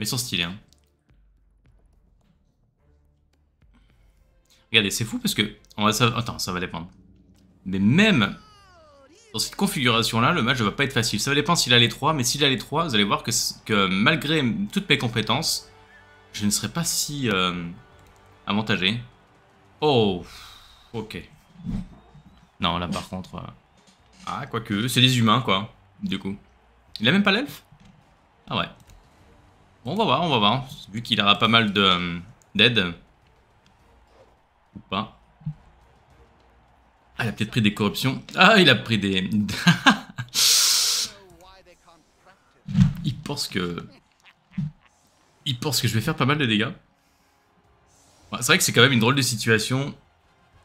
Mais ils sont stylés. Hein. Regardez, c'est fou parce que... On va, ça, attends, ça va dépendre. Mais même dans cette configuration-là, le match ne va pas être facile. Ça va dépendre s'il a les 3, mais s'il a les 3, vous allez voir que, malgré toutes mes compétences, je ne serai pas si euh, avantagé. Oh, ok. Non, là par contre... Ah Ah, quoique, c'est des humains, quoi, du coup. Il a même pas l'elfe Ah ouais on va voir, on va voir. Vu qu'il aura pas mal euh, d'aide. Ou pas. Ah, il a peut-être pris des corruptions. Ah, il a pris des... il pense que... Il pense que je vais faire pas mal de dégâts. C'est vrai que c'est quand même une drôle de situation.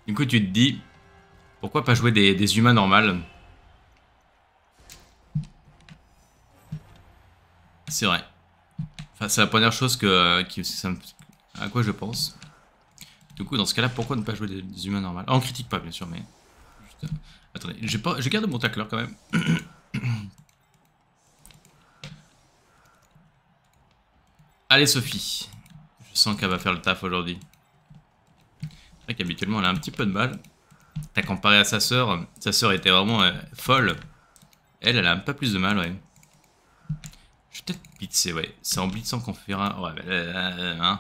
Du coup, tu te dis... Pourquoi pas jouer des, des humains normales C'est vrai c'est la première chose que, à quoi je pense. Du coup, dans ce cas-là, pourquoi ne pas jouer des, humains normaux On On critique pas, bien sûr, mais... Euh, attendez, j'ai pas... je garde mon tacleur quand même. Allez, Sophie. Je sens qu'elle va faire le taf aujourd'hui. C'est vrai qu'habituellement, elle a un petit peu de mal. T'as comparé à sa sœur. Sa sœur était vraiment euh, folle. Elle, elle a un peu plus de mal, ouais. Je vais peut-être blitzer, ouais. C'est en blitzant qu'on fera... Ouais, bah, euh, euh, hein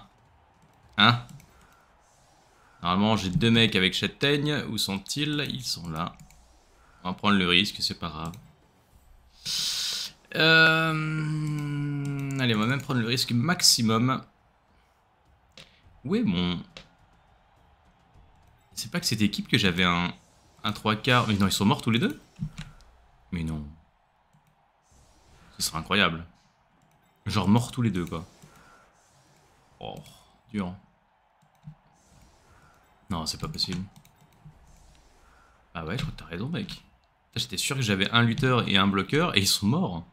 Hein Normalement, j'ai deux mecs avec châtaigne. Où sont-ils Ils sont là. On va prendre le risque, c'est pas grave. Euh... Allez, on va même prendre le risque maximum. Où bon. mon... C'est pas que cette équipe que j'avais un... Un trois quarts... Mais non, ils sont morts tous les deux Mais non. Ce serait incroyable. Genre morts tous les deux, quoi. Oh, dur. Non, c'est pas possible. Ah ouais, je crois que t'as raison, mec. J'étais sûr que j'avais un lutteur et un bloqueur, et ils sont morts.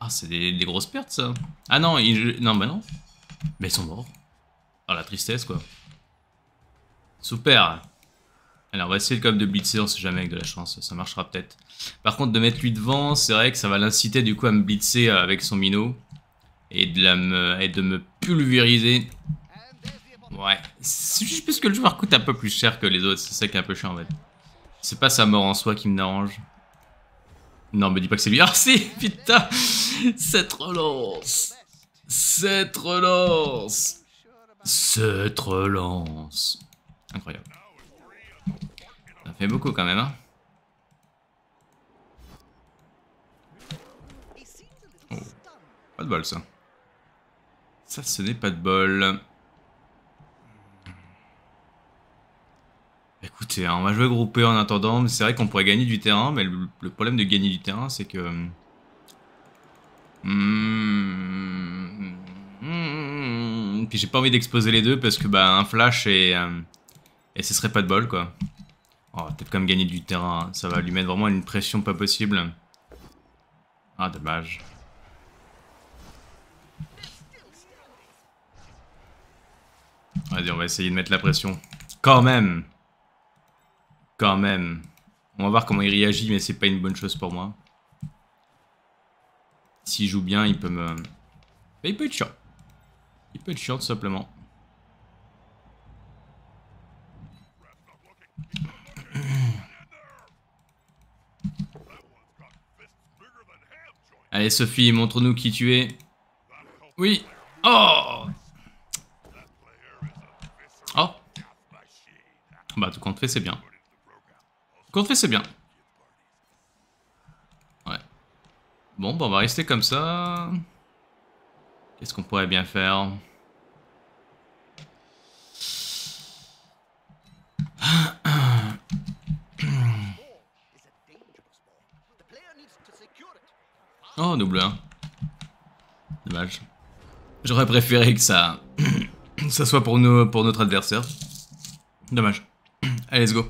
Ah, c'est des, grosses pertes, ça. Ah non, ils, non, bah non. Mais ils sont morts. Ah, la tristesse, quoi. Super. Alors, on va essayer comme de blitzer, on sait jamais avec de la chance, ça marchera peut-être. Par contre, de mettre lui devant, c'est vrai que ça va l'inciter du coup à me blitzer euh, avec son minot. Et de, la me, et de me pulvériser. Ouais, c'est juste parce que le joueur coûte un peu plus cher que les autres, c'est ça qui est un peu cher en fait. C'est pas sa mort en soi qui me dérange. Non, mais dis pas que c'est lui. Ah si, putain Cette relance Cette relance Cette relance Incroyable fait beaucoup quand même. Hein. Pas de bol ça. Ça ce n'est pas de bol. Écoutez, on va jouer groupé en attendant. C'est vrai qu'on pourrait gagner du terrain, mais le, problème de gagner du terrain, c'est que... Puis j'ai pas envie d'exposer les deux parce que bah un flash et... Et ce serait pas de bol quoi. On peut-être quand même gagner du terrain. Hein. Ça va lui mettre vraiment une pression pas possible. Ah, dommage. Vas-y, on va essayer de mettre la pression. Quand même Quand même. On va voir comment il réagit, mais c'est pas une bonne chose pour moi. S'il joue bien, il peut me... il peut être chiant. Il peut être chiant, tout simplement. Allez Sophie, montre-nous qui tu es. Oui. Oh Oh Bah tout compte fait c'est bien. Compte fait c'est bien. Ouais. Bon bah on va rester comme ça. Qu'est-ce qu'on pourrait bien faire Oh, double 1. Dommage. J'aurais préféré que ça... ça soit pour, nous, pour notre adversaire. Dommage. Allez, let's go.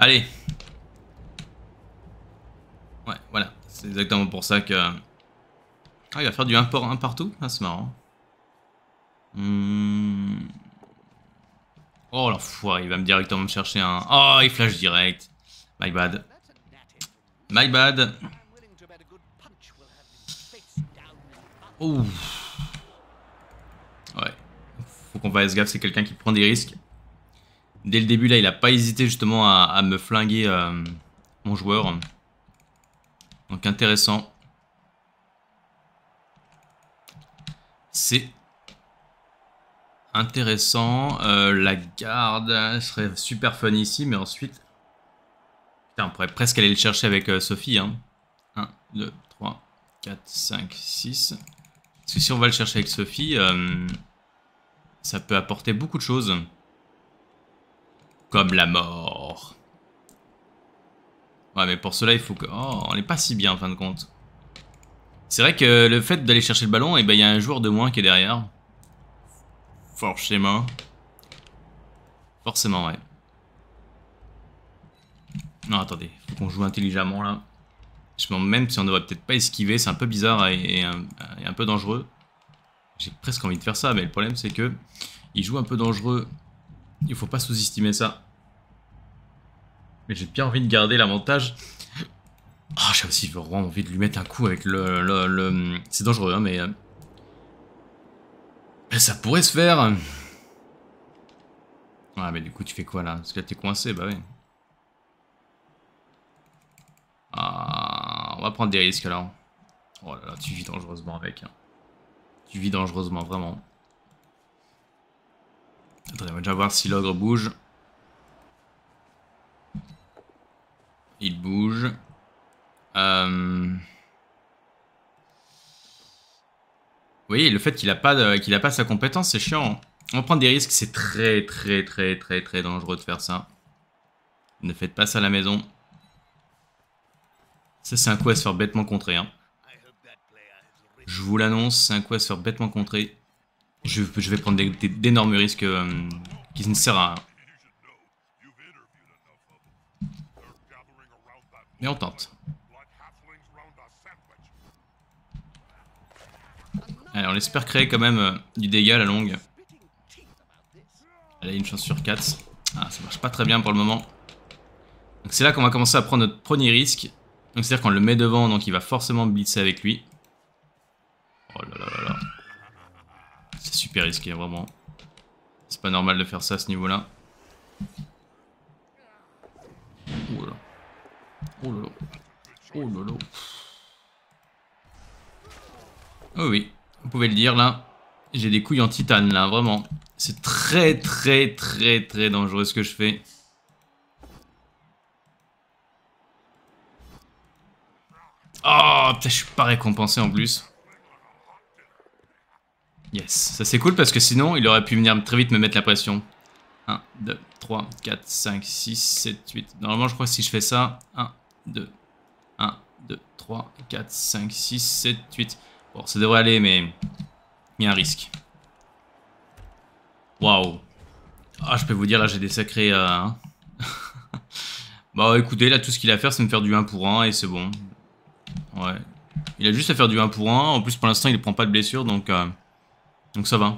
Allez. Ouais, voilà. C'est exactement pour ça que... Ah, il va faire du 1 un un partout. Ah, c'est marrant. Oh Oh l'enfoiré, il va me directement me chercher un... Oh, il flash direct. My bad. My bad. Ouh. Ouais. Faut qu'on fasse gaffe, c'est quelqu'un qui prend des risques. Dès le début, là, il a pas hésité justement à, me flinguer euh, mon joueur. Donc intéressant. C'est Intéressant. Euh, la garde hein, serait super fun ici, mais ensuite... Putain, on pourrait presque aller le chercher avec euh, Sophie. Hein. 1, 2, 3, 4, 5, 6. Parce que si on va le chercher avec Sophie, euh, ça peut apporter beaucoup de choses. Comme la mort. Ouais, mais pour cela, il faut que... Oh, on n'est pas si bien, en fin de compte. C'est vrai que le fait d'aller chercher le ballon, et eh ben, il y a un joueur de moins qui est derrière. Forcément. Forcément, ouais. Non, attendez, faut qu'on joue intelligemment là. Je demande même si on devrait peut-être pas esquiver, c'est un peu bizarre et, un, peu dangereux. J'ai presque envie de faire ça, mais le problème c'est que il joue un peu dangereux. Il faut pas sous-estimer ça. Mais j'ai bien envie de garder l'avantage. Ah, j'ai aussi vraiment envie de lui mettre un coup avec le... le... C'est dangereux, hein, mais... Euh, ça pourrait se faire. Ah, mais du coup, tu fais quoi là Parce que là, t'es coincé, bah oui. Ah, on va prendre des risques là. Oh là là, tu vis dangereusement avec. Hein. Tu vis dangereusement, vraiment. Attendez, on va déjà voir si l'ogre bouge. Il bouge. Euh... Oui, le fait qu'il a pas pas sa compétence, c'est chiant. Hein. On prend des risques, c'est très très très très très dangereux de faire ça. Ne faites pas ça à la maison. Ça c'est un coup à se faire bêtement contrer. Hein. Je vous l'annonce, c'est un coup à se faire bêtement contrer. Je, vais prendre d'énormes risques euh, qui ne sert à rien. Mais on tente. on espère créer quand même euh, du dégât à la longue. Allez, une chance sur 4. Ah, ça marche pas très bien pour le moment. Donc c'est là qu'on va commencer à prendre notre premier risque. Donc c'est-à-dire qu'on le met devant, donc il va forcément blitzer avec lui. Oh là là là là. C'est super risqué, vraiment. C'est pas normal de faire ça à ce niveau-là. Oh là. Oh là là. Oh là là. Oh oui. Vous pouvez le dire, là. J'ai des couilles en titane, là, vraiment. C'est très, très, très, très dangereux ce que je fais. Oh, putain, je suis pas récompensé en plus. Yes, ça c'est cool parce que sinon, il aurait pu venir très vite me mettre la pression. 1, 2, 3, 4, 5, 6, 7, 8. Normalement, je crois que si je fais ça, 1, 2, 1, 2, 3, 4, 5, 6, 7, 8. Bon, ça devrait aller, mais il y a un risque. Waouh. Ah, je peux vous dire, là, j'ai des sacrés... Euh, hein. bah, écoutez, là, tout ce qu'il a à faire, c'est me faire du 1 pour 1, et c'est bon. Ouais. Il a juste à faire du 1 pour 1. En plus, pour l'instant, il ne prend pas de blessure, donc... Euh, donc ça va.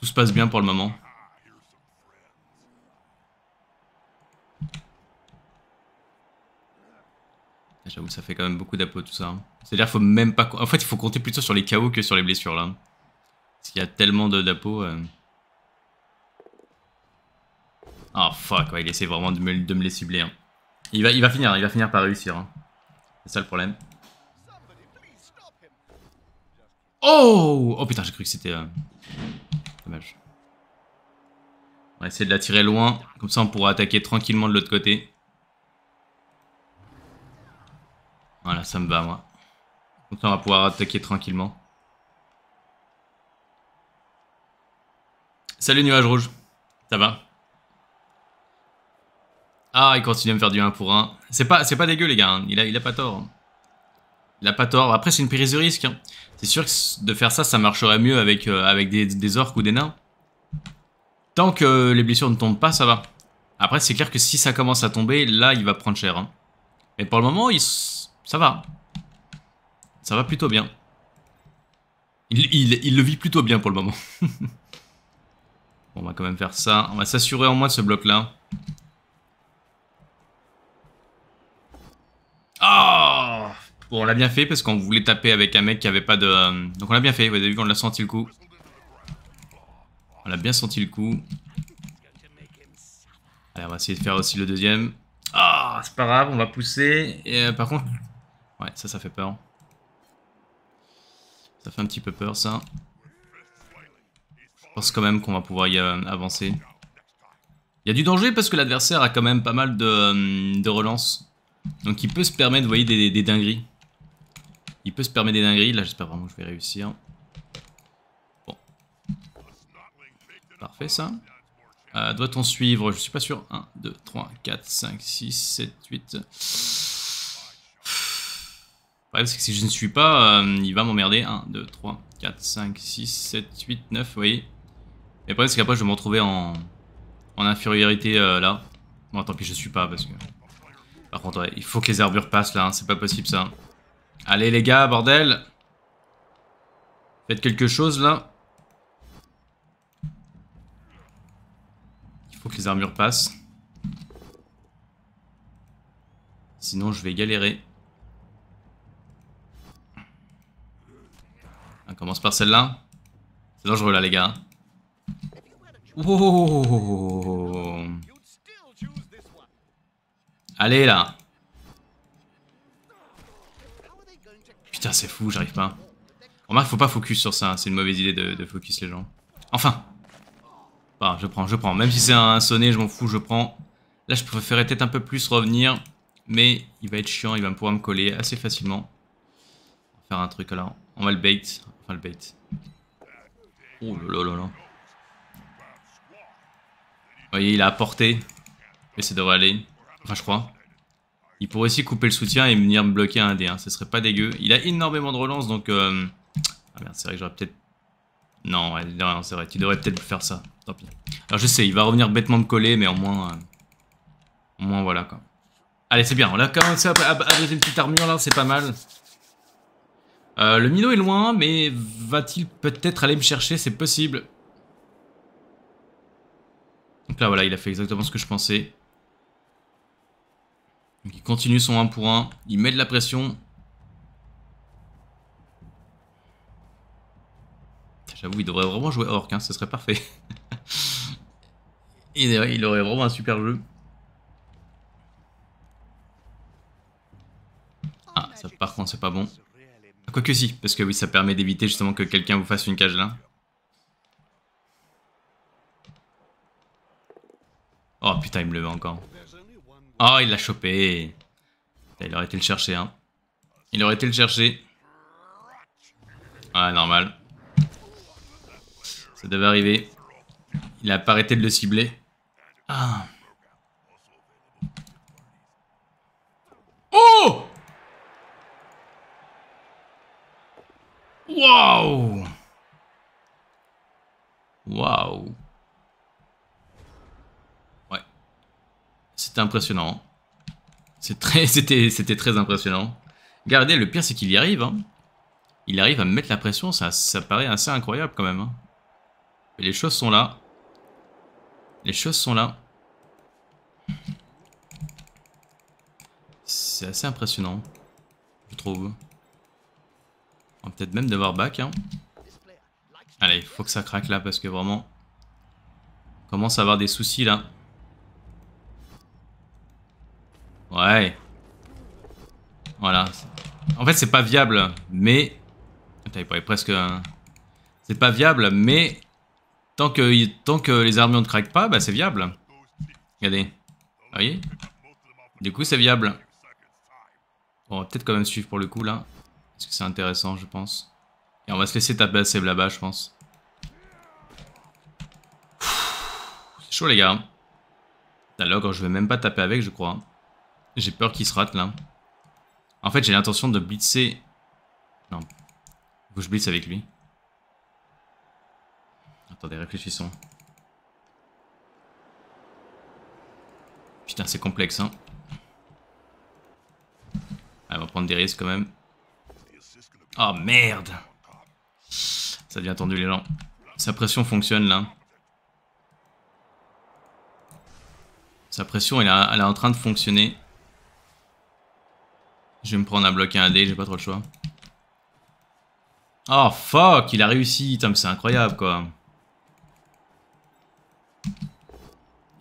Tout se passe bien pour le moment. J'avoue, ça fait quand même beaucoup d'apôts tout ça. Hein. C'est-à-dire, faut même pas. En fait, il faut compter plutôt sur les KO que sur les blessures là. Hein. Parce qu'il y a tellement de d'apôts. Oh euh. ah, fuck, il essaie vraiment de me, de me les cibler. Hein. Il, va, il va finir, il va finir par réussir. C'est ça le problème. Oh Oh putain, j'ai cru que c'était... Euh, dommage. On va essayer de la tirer loin, comme ça on pourra attaquer tranquillement de l'autre côté. Voilà, ça me va, moi. Donc on va pouvoir attaquer tranquillement. Salut nuage rouge, ça va Ah, il continue à me faire du 1 pour 1. C'est pas, pas dégueu les gars, hein. il, a, il a pas tort. Hein. Il a pas tort. Après c'est une prise de risque. Hein. C'est sûr que de faire ça, ça marcherait mieux avec, euh, avec des, orques ou des nains. Tant que les blessures ne tombent pas, ça va. Après c'est clair que si ça commence à tomber, là il va prendre cher. Mais pour le moment, il ça va. Ça va plutôt bien. Il, le vit plutôt bien pour le moment. on va quand même faire ça. On va s'assurer en moins de ce bloc-là. Ah bon, on l'a bien fait parce qu'on voulait taper avec un mec qui avait pas de... Euh, donc on l'a bien fait, vous avez vu qu'on l'a senti le coup. On l'a bien senti le coup. Allez, on va essayer de faire aussi le deuxième. Ah, c'est pas grave, on va pousser. Et, euh, par contre, Ouais, ça, ça fait peur. Ça fait un petit peu peur, ça. Je pense quand même qu'on va pouvoir y euh, avancer. Il y a du danger parce que l'adversaire a quand même pas mal de, hum, relance. Donc il peut se permettre, vous voyez, des, dingueries. Il peut se permettre des dingueries. Là, j'espère vraiment que je vais réussir. Bon. Parfait, ça. Euh, doit-on suivre Je suis pas sûr. 1, 2, 3, 4, 5, 6, 7, 8 c'est que si je ne suis pas, euh, il va m'emmerder. 1, 2, 3, 4, 5, 6, 7, 8, 9, vous voyez. Et le c'est qu'après, je vais me retrouver en, en infériorité euh, là. Bon, tant pis, je suis pas parce que... Par contre, il faut que les armures passent là, hein, c'est pas possible ça. Allez les gars, bordel Faites quelque chose là. Il faut que les armures passent. Sinon, je vais galérer. commence par celle-là. C'est dangereux là, les gars. Oh. Allez là. Putain, c'est fou, j'arrive pas. Remarque, faut pas focus sur ça. C'est une mauvaise idée de, focus les gens. Enfin. je prends, je prends. Même si c'est un sonnet, je m'en fous, je prends. Là, je préférais peut-être un peu plus revenir. Mais il va être chiant, il va me pouvoir me coller assez facilement. faire un truc là. On va le bait. Enfin, le bait. Oh là là Vous voyez, il a apporté. Mais ça devrait aller. Enfin, je crois. Il pourrait aussi couper le soutien et venir me bloquer un D1. Hein. Ce serait pas dégueu. Il a énormément de relance, donc... Euh, ah merde, c'est vrai que j'aurais peut-être... Non, non c'est vrai. Tu devrais peut-être faire ça. Tant pis. Alors, je sais, il va revenir bêtement me coller, mais au moins... Euh, au moins, voilà, quoi. Allez, c'est bien. On a commencé à, à, une petite armure, là. C'est pas mal. Euh, le minot est loin, mais va-t-il peut-être aller me chercher C'est possible. Donc là, voilà, il a fait exactement ce que je pensais. il continue son 1 pour 1. Il met de la pression. J'avoue, il devrait vraiment jouer Orc, hein, ce serait parfait. il aurait vraiment un super jeu. Ah, ça par contre, c'est pas bon. Ah, quoique si, parce que oui, ça permet d'éviter justement que quelqu'un vous fasse une cage là. Oh putain, il me le met encore. Oh, il l'a chopé. Il aurait été le chercher, hein. Il aurait été le chercher. Ah, normal. Ça devait arriver. Il a pas arrêté de le cibler. Ah. Wow! Wow! Ouais. C'était impressionnant. C'était très impressionnant. Regardez, le pire, c'est qu'il y arrive. Hein. Il arrive à me mettre la pression. Ça, ça paraît assez incroyable, quand même. Hein. Mais les choses sont là. Les choses sont là. C'est assez impressionnant, je trouve. Ah, peut-être même devoir back. Allez hein. Allez, faut que ça craque là parce que vraiment, on commence à avoir des soucis là. Ouais. Voilà. En fait, c'est pas viable, mais... Attends, il presque... C'est pas viable, mais... Tant que, tant que les armures ne craquent pas, bah c'est viable. Regardez. Vous voyez Du coup, c'est viable. Bon, on va peut-être quand même suivre pour le coup, là. Parce que c'est intéressant, je pense. Et on va se laisser taper Seb là-bas, je pense. C'est chaud, les gars. Là, quand je vais même pas taper avec, je crois. J'ai peur qu'il se rate, là. En fait, j'ai l'intention de blitzer... Non. Faut que je blitz avec lui. Attendez, réfléchissons. Putain, c'est complexe, hein. Ah, on va prendre des risques, quand même. Oh merde Ça devient tendu les gens Sa pression fonctionne là. Sa pression elle, elle est en train de fonctionner. Je vais me prendre un bloquer un dé, j'ai pas trop le choix. Oh fuck, il a réussi, c'est incroyable quoi.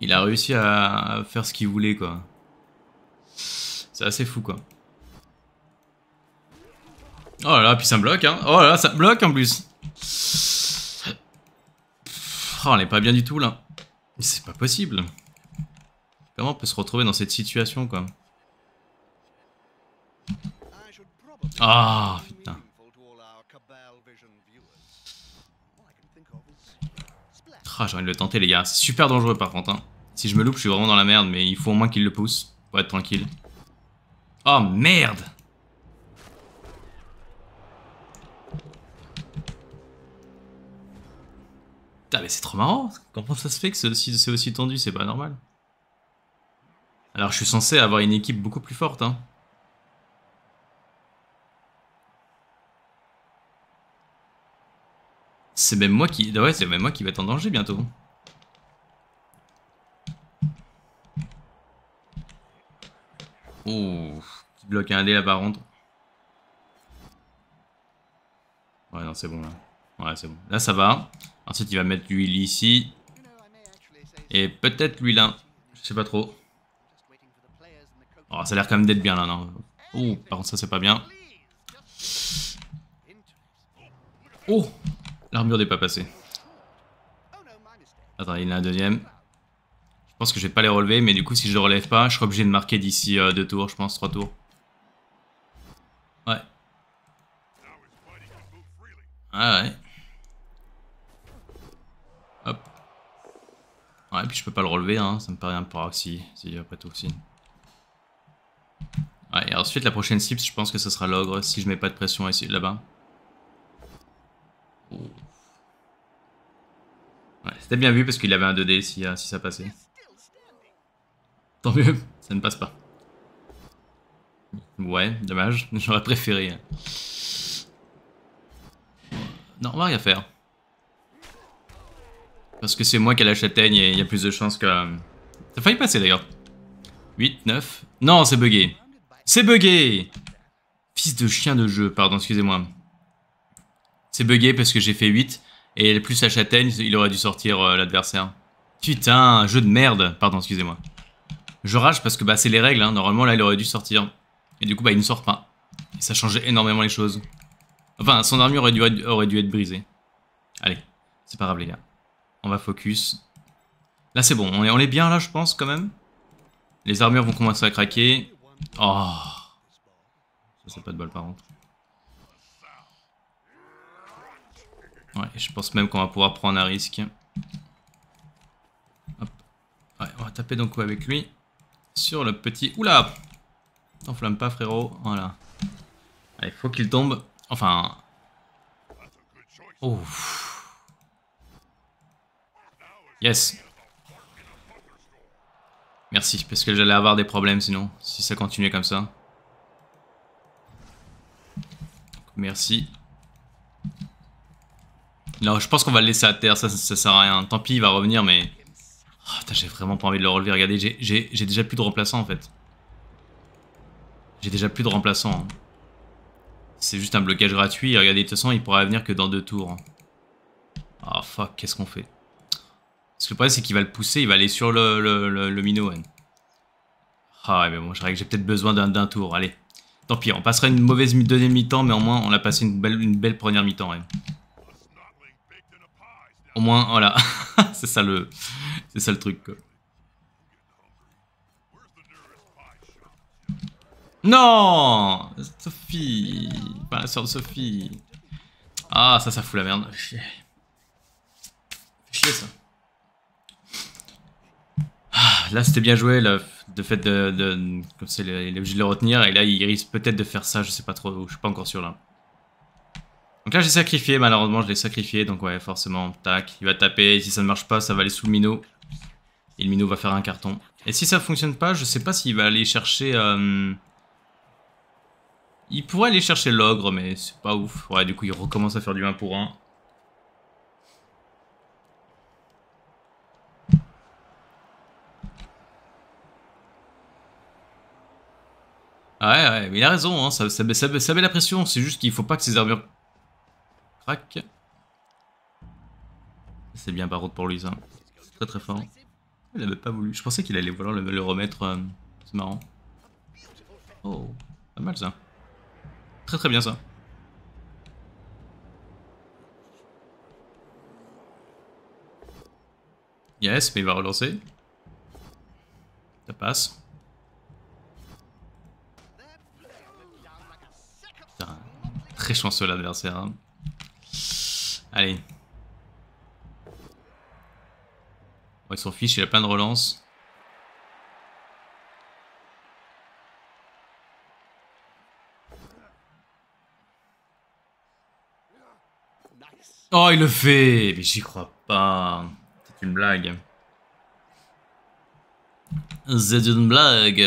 Il a réussi à faire ce qu'il voulait quoi. C'est assez fou quoi. Oh là là, puis ça me bloque, hein. Oh là là, ça me bloque en plus. Oh, on est pas bien du tout, là. C'est pas possible. Comment on peut se retrouver dans cette situation, quoi Ah, oh, putain. Ah, j'ai envie de le tenter, les gars. C'est super dangereux, par contre. Hein. Si je me loupe, je suis vraiment dans la merde, mais il faut au moins qu'il le pousse. Pour être tranquille. Oh, merde Putain, ah, mais c'est trop marrant. Comment ça se fait que c'est aussi, tendu C'est pas normal. Alors, je suis censé avoir une équipe beaucoup plus forte. Hein. C'est même moi qui... Ah ouais, c'est même moi qui vais être en danger bientôt. Oh, qui bloque un dé là par contre. Ouais, non, c'est bon là. Ouais, c'est bon. Là, ça va. Ensuite, il va mettre l'huile ici. Et peut-être l'huile là. Je sais pas trop. Oh, ça a l'air quand même d'être bien là, non Oh, par contre, ça, c'est pas bien. Oh L'armure n'est pas passée. Attends, il y en a un deuxième. Je pense que je vais pas les relever, mais du coup, si je le relève pas, je serai obligé de marquer d'ici euh, deux tours, je pense, trois tours. Ouais. Ah ouais. Ouais, et puis je peux pas le relever, hein, ça me paraît un peu si, après tout, aussi Ouais, et ensuite la prochaine cible, je pense que ce sera l'ogre, si je mets pas de pression ici, là-bas. c'était bien vu parce qu'il avait un 2D si, euh, si ça passait. Tant mieux, ça ne passe pas. Ouais, dommage, j'aurais préféré. Hein. Non, on va rien faire. Parce que c'est moi qui ai la châtaigne et il y a plus de chances que... Ça euh, faille passer d'ailleurs. 8, 9... Non, c'est bugué. C'est bugué Fils de chien de jeu, pardon, excusez-moi. C'est bugué parce que j'ai fait 8. Et plus la châtaigne, il aurait dû sortir euh, l'adversaire. Putain, jeu de merde. Pardon, excusez-moi. Je rage parce que bah, c'est les règles. Hein. Normalement, là, il aurait dû sortir. Et du coup, bah, il ne sort pas. ça changeait énormément les choses. Enfin, son armure aurait dû, aurait dû être brisée. Allez, c'est pas grave, les gars. On va focus. Là, c'est bon. On est, on est bien là, je pense, quand même. Les armures vont commencer à craquer. Oh Ça, c'est pas de balle, par contre. Ouais, je pense même qu'on va pouvoir prendre un risque. Hop. on va taper donc avec lui. Sur le petit... Oula T'enflamme pas, frérot. Voilà. Allez, faut qu'il tombe. Enfin... Ouf. Yes. Merci, parce que j'allais avoir des problèmes sinon, si ça continuait comme ça. Merci. Non, je pense qu'on va le laisser à terre, ça, ça, sert à rien. Tant pis, il va revenir, mais... Oh, j'ai vraiment pas envie de le relever. Regardez, j'ai déjà plus de remplaçants, en fait. J'ai déjà plus de remplaçants. Hein. C'est juste un blocage gratuit. Regardez, de toute façon, il pourra venir que dans deux tours. Hein. Ah, oh, fuck, qu'est-ce qu'on fait parce que le problème, c'est qu'il va le pousser, il va aller sur le, le, le, Ah mais bon, j'ai peut-être besoin d'un tour, allez. Tant pis, on passera une mauvaise deuxième mi-temps, mais au moins, on a passé une belle, une belle première mi-temps, Au moins, voilà. c'est ça le... C'est ça le truc, quoi. Non Sophie Pas la soeur de Sophie Ah, ça, ça fout la merde. Chier. Chier, ça. Ah, là, c'était bien joué, le de fait de, c'est, il est obligé de le retenir, et là, il risque peut-être de faire ça, je sais pas trop, je suis pas encore sûr là. Donc là, j'ai sacrifié, malheureusement, je l'ai sacrifié, donc ouais, forcément, tac, il va taper, si ça ne marche pas, ça va aller sous le minot, et le minot va faire un carton. Et si ça fonctionne pas, je sais pas s'il va aller chercher... Euh, il pourrait aller chercher l'ogre, mais c'est pas ouf. Ouais, du coup, il recommence à faire du 1 pour 1. Ah ouais, ouais, mais il a raison, hein, ça, met la pression, c'est juste qu'il faut pas que ces armures crac C'est bien barreau pour lui, ça. Très très fort. Il avait pas voulu, je pensais qu'il allait vouloir le, remettre, euh, c'est marrant. Oh, pas mal ça. Très très bien ça. Yes, mais il va relancer. Ça passe. très chanceux l'adversaire. Hein. Allez. Bon, il s'en fiche, il a plein de relances. Oh, il le fait Mais j'y crois pas. C'est une blague. C'est une blague.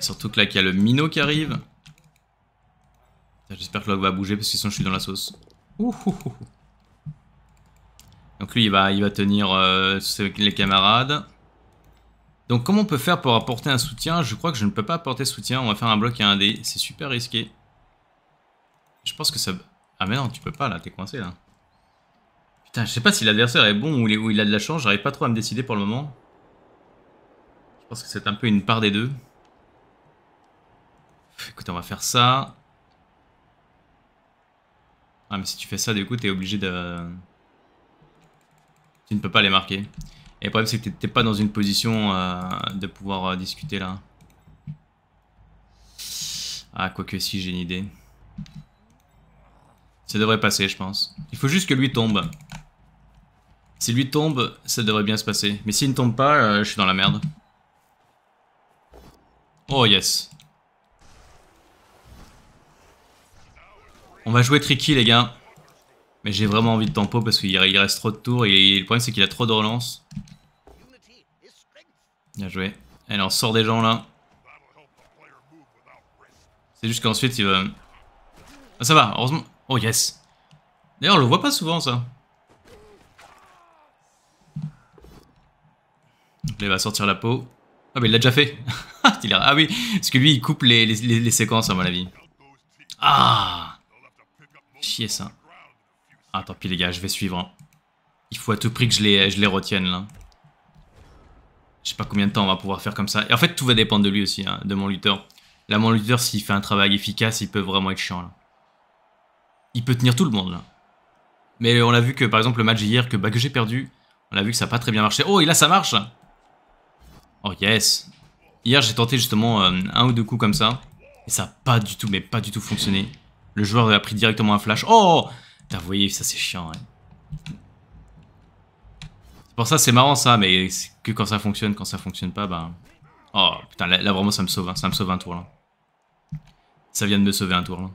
surtout que là, il y a le minot qui arrive. J'espère que l'og va bouger parce que sinon je suis dans la sauce. Donc lui il va, il va tenir euh, les camarades. Donc comment on peut faire pour apporter un soutien Je crois que je ne peux pas apporter soutien. On va faire un bloc et un dé. C'est super risqué. Je pense que ça... Ah mais non, tu peux pas là, t'es coincé là. Putain, je sais pas si l'adversaire est bon ou il a de la chance. J'arrive pas trop à me décider pour le moment. Je pense que c'est un peu une part des deux. Écoute, on va faire ça. Ah, mais si tu fais ça, du coup, t'es obligé de... Tu ne peux pas les marquer. Et le problème, c'est que t'es pas dans une position euh, de pouvoir euh, discuter, là. Ah, quoique si, j'ai une idée. Ça devrait passer, je pense. Il faut juste que lui tombe. Si lui tombe, ça devrait bien se passer. Mais s'il ne tombe pas, euh, je suis dans la merde. Oh, yes. On va jouer tricky, les gars. Mais j'ai vraiment envie de tempo parce qu'il reste trop de tours. Et le problème, c'est qu'il a trop de relance. Bien joué. Allez, on sort des gens, là. C'est juste qu'ensuite, il va... Ah, ça va, heureusement. Oh, yes. D'ailleurs, on le voit pas souvent, ça. il va sortir la peau. Ah, mais il l'a déjà fait. ah oui, parce que lui, il coupe les, les séquences, à mon avis. Ah chier ça. Ah, tant pis les gars, je vais suivre. Hein. Il faut à tout prix que je les, retienne là. Je sais pas combien de temps on va pouvoir faire comme ça. Et en fait, tout va dépendre de lui aussi, hein, de mon lutteur. Là, mon lutteur, s'il fait un travail efficace, il peut vraiment être chiant Il peut tenir tout le monde là. Mais on a vu que par exemple le match hier que, bah, que j'ai perdu, on a vu que ça n'a pas très bien marché. Oh, et là ça marche Oh yes Hier j'ai tenté justement euh, un ou deux coups comme ça, et ça a pas du tout, mais pas du tout fonctionné. Le joueur a pris directement un flash. Oh vous voyez, ça c'est chiant. C'est pour ça, c'est marrant ça, mais que quand ça fonctionne, quand ça fonctionne pas, bah... Oh, putain, là, vraiment ça me sauve, hein. ça me sauve un tour là. Ça vient de me sauver un tour là.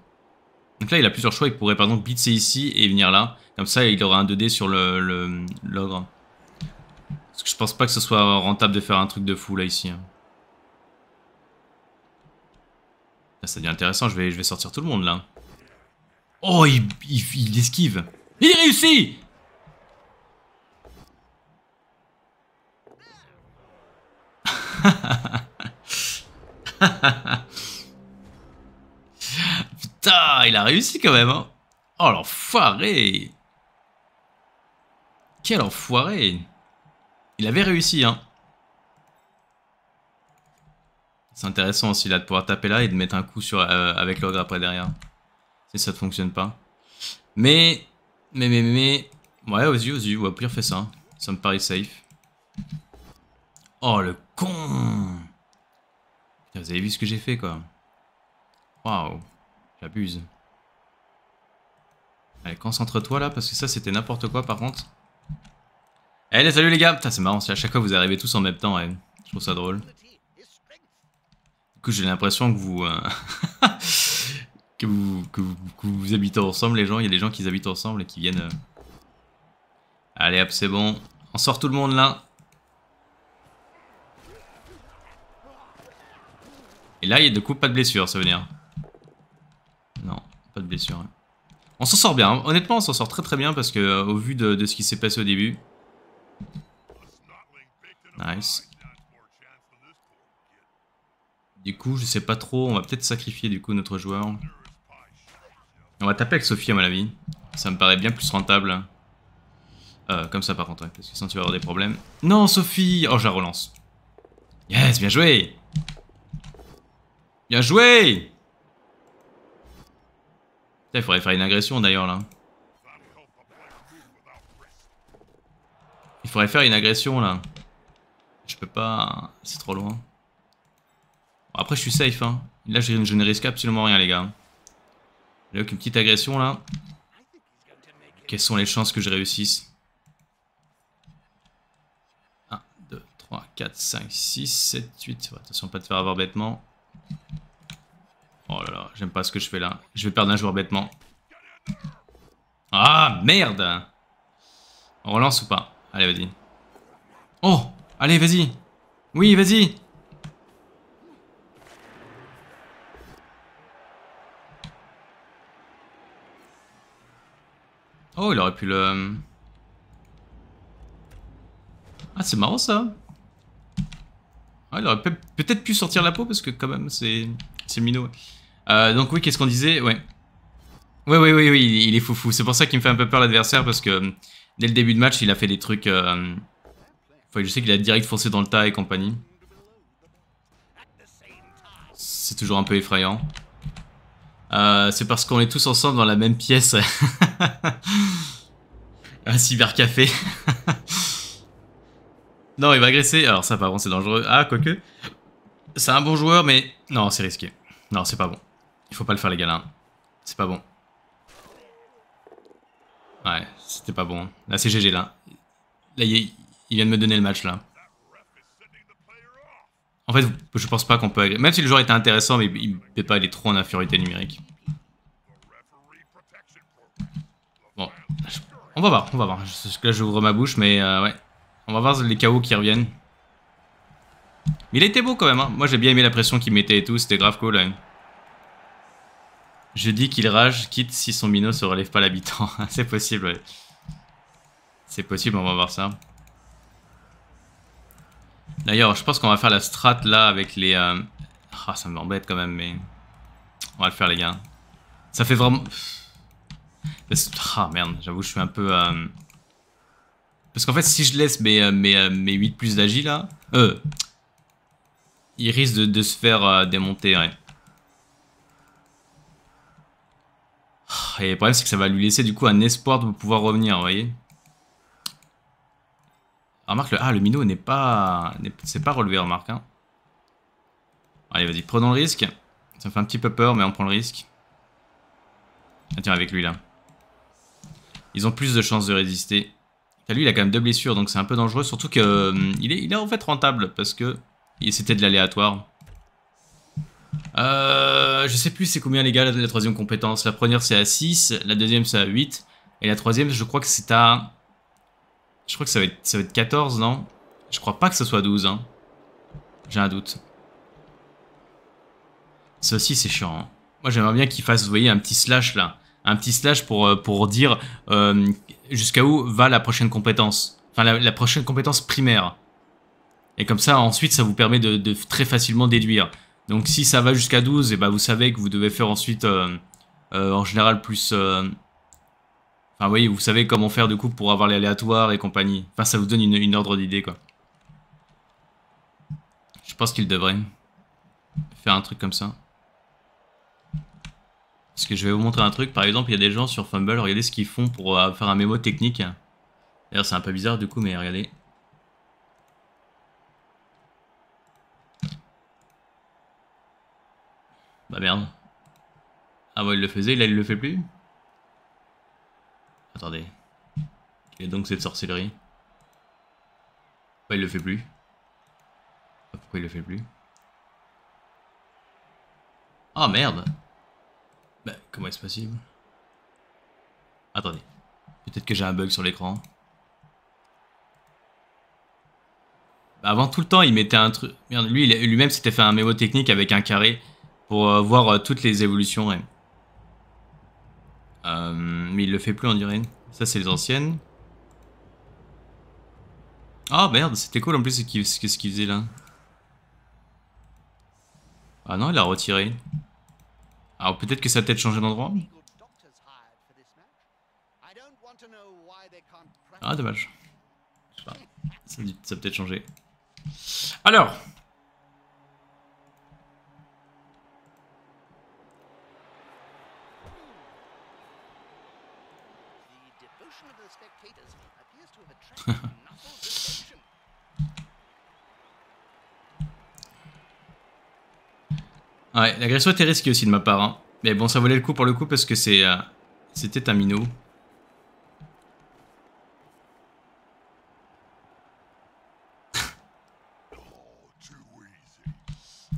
Donc là, il a plusieurs choix, il pourrait par exemple blitzer ici et venir là. Comme ça, il aura un 2D sur l'ogre. Le, l'ogre. Parce que je pense pas que ce soit rentable de faire un truc de fou là ici. Hein. ça devient intéressant, je vais, je vais sortir tout le monde là. Oh, il, esquive. Il réussit Putain, il a réussi quand même. Hein oh l'enfoiré Quel enfoiré Il avait réussi, hein. C'est intéressant aussi là de pouvoir taper là et de mettre un coup sur, euh, avec l'autre après derrière. Si ça ne fonctionne pas. Mais, mais, mais, mais... Ouais, vas-y, vas-y, va pire fais ça. Ça me paraît safe. Oh, le con Vous avez vu ce que j'ai fait, quoi. Waouh, j'abuse. Allez, concentre-toi, là, parce que ça, c'était n'importe quoi, par contre. Allez, eh, salut, les gars Putain, c'est marrant, c'est à chaque fois, que vous arrivez tous en même temps, ouais. Je trouve ça drôle. Du coup, j'ai l'impression que vous... Euh, que vous, habitez ensemble, les gens. Il y a des gens qui habitent ensemble et qui viennent... Euh, Allez, hop, c'est bon. On sort tout le monde, là. Et là, il y a de coup pas de blessure, ça veut dire. Non, pas de blessure. Hein. On s'en sort bien. Hein. Honnêtement, on s'en sort très très bien parce que euh, au vu de, de ce qui s'est passé au début. Nice. Du coup, je sais pas trop. On va peut-être sacrifier du coup notre joueur. On va taper avec Sophie à mon avis. Ça me paraît bien plus rentable. Euh, comme ça par contre, parce que sinon tu vas avoir des problèmes. Non Sophie Oh je la relance. Yes, bien joué Bien joué il faudrait faire une agression d'ailleurs là. Il faudrait faire une agression là. Je peux pas... C'est trop loin. après je suis safe hein. Là je ne risque absolument rien les gars a une petite agression là. Quelles sont les chances que je réussisse 1, 2, 3, 4, 5, 6, 7, 8. attention, pas de faire avoir bêtement. Oh là là, j'aime pas ce que je fais là. Je vais perdre un joueur bêtement. Ah, merde On relance ou pas Allez, vas-y. Oh Allez, vas-y Oui, vas-y Oh, il aurait pu le... Ah, c'est marrant ça. Ah, il aurait peut-être pu sortir la peau parce que quand même, c'est minot. Euh, donc oui, qu'est-ce qu'on disait Ouais. Ouais, oui, oui, oui, il est foufou. C'est pour ça qu'il me fait un peu peur l'adversaire parce que dès le début de match, il a fait des trucs... Euh, je sais qu'il a direct foncé dans le tas et compagnie. C'est toujours un peu effrayant. Euh, c'est parce qu'on est tous ensemble dans la même pièce. Un cybercafé. non, il va agresser. Alors ça, par contre, c'est dangereux. Ah, quoique. C'est un bon joueur, mais... Non, c'est risqué. Non, c'est pas bon. Il faut pas le faire, les gars, C'est pas bon. Ouais, c'était pas bon. Là, c'est GG, là. Là, il vient de me donner le match, là. En fait, je pense pas qu'on peut... Même si le joueur était intéressant, mais il peut pas, aller trop en infériorité numérique. On va voir, on va voir. Là, j'ouvre ma bouche, mais euh, ouais. On va voir les KO qui reviennent. Mais il était beau quand même. Hein. Moi, j'ai bien aimé la pression qu'il mettait et tout. C'était grave cool. Je dis qu'il rage, quitte si son minot se relève pas l'habitant. C'est possible, C'est possible, on va voir ça. D'ailleurs, je pense qu'on va faire la strat là avec les... Euh, ah, ça m'embête quand même, mais... On va le faire, les gars. Ça fait vraiment... Ah merde, j'avoue, je suis un peu... Euh, parce qu'en fait, si je laisse mes, euh, mes, euh, mes 8 plus d'agi là... il risque de, se faire démonter, Et le problème, c'est que ça va lui laisser du coup un espoir de pouvoir revenir, vous voyez Remarque, le, ah, le minot n'est pas... C'est pas relevé, remarque. Hein. Allez, vas-y, prenons le risque. Ça me fait un petit peu peur, mais on prend le risque. Ah, tiens, avec lui, là. Ils ont plus de chances de résister. lui, il a quand même deux blessures, donc c'est un peu dangereux. Surtout qu'il euh, est, il est en fait rentable, parce que c'était de l'aléatoire. Euh, je sais plus c'est combien les gars la, troisième compétence. La première c'est à 6, la deuxième c'est à 8, et la troisième je crois que c'est à... Je crois que ça va être, ça être 14, non Je crois pas que ce soit 12, hein. J'ai un doute. Ça aussi c'est chiant, hein. Moi j'aimerais bien qu'il fasse, vous voyez, un petit slash là un petit slash pour, euh, pour dire euh, jusqu'à où va la prochaine compétence, enfin la, prochaine compétence primaire. Et comme ça, ensuite, ça vous permet de, très facilement déduire. Donc si ça va jusqu'à 12, et bah vous savez que vous devez faire ensuite, euh, en général, plus... Enfin, vous vous savez comment faire de coup pour avoir les aléatoires et compagnie. Enfin, ça vous donne une, une ordre d'idée, quoi. Je pense qu'il devrait faire un truc comme ça. Parce que je vais vous montrer un truc, par exemple, il y a des gens sur Fumble, regardez ce qu'ils font pour euh, faire un mémo technique. D'ailleurs, c'est un peu bizarre du coup, mais regardez. Bah merde. Ah bon, il le faisait, là il le fait plus Attendez. Et donc cette sorcellerie Pourquoi bah, il le fait plus Pourquoi il le fait plus Oh merde bah, comment est-ce possible Attendez. Peut-être que j'ai un bug sur l'écran. Bah, avant tout le temps, il mettait un truc... Merde, lui, lui-même s'était fait un mémo technique avec un carré pour euh, voir euh, toutes les évolutions. Euh, mais il le fait plus, en dirait. Ça, c'est les anciennes. Ah oh, merde, c'était cool en plus ce qu'il faisait là. Ah non, il a retiré. Alors peut-être que ça a peut-être changé d'endroit. Ah dommage. Je sais pas. Ça, a peut-être changé. Alors. Ouais, l'agression était risquée aussi de ma part. Hein. Mais bon, ça valait le coup pour le coup parce que c'est, euh, c'était un minot.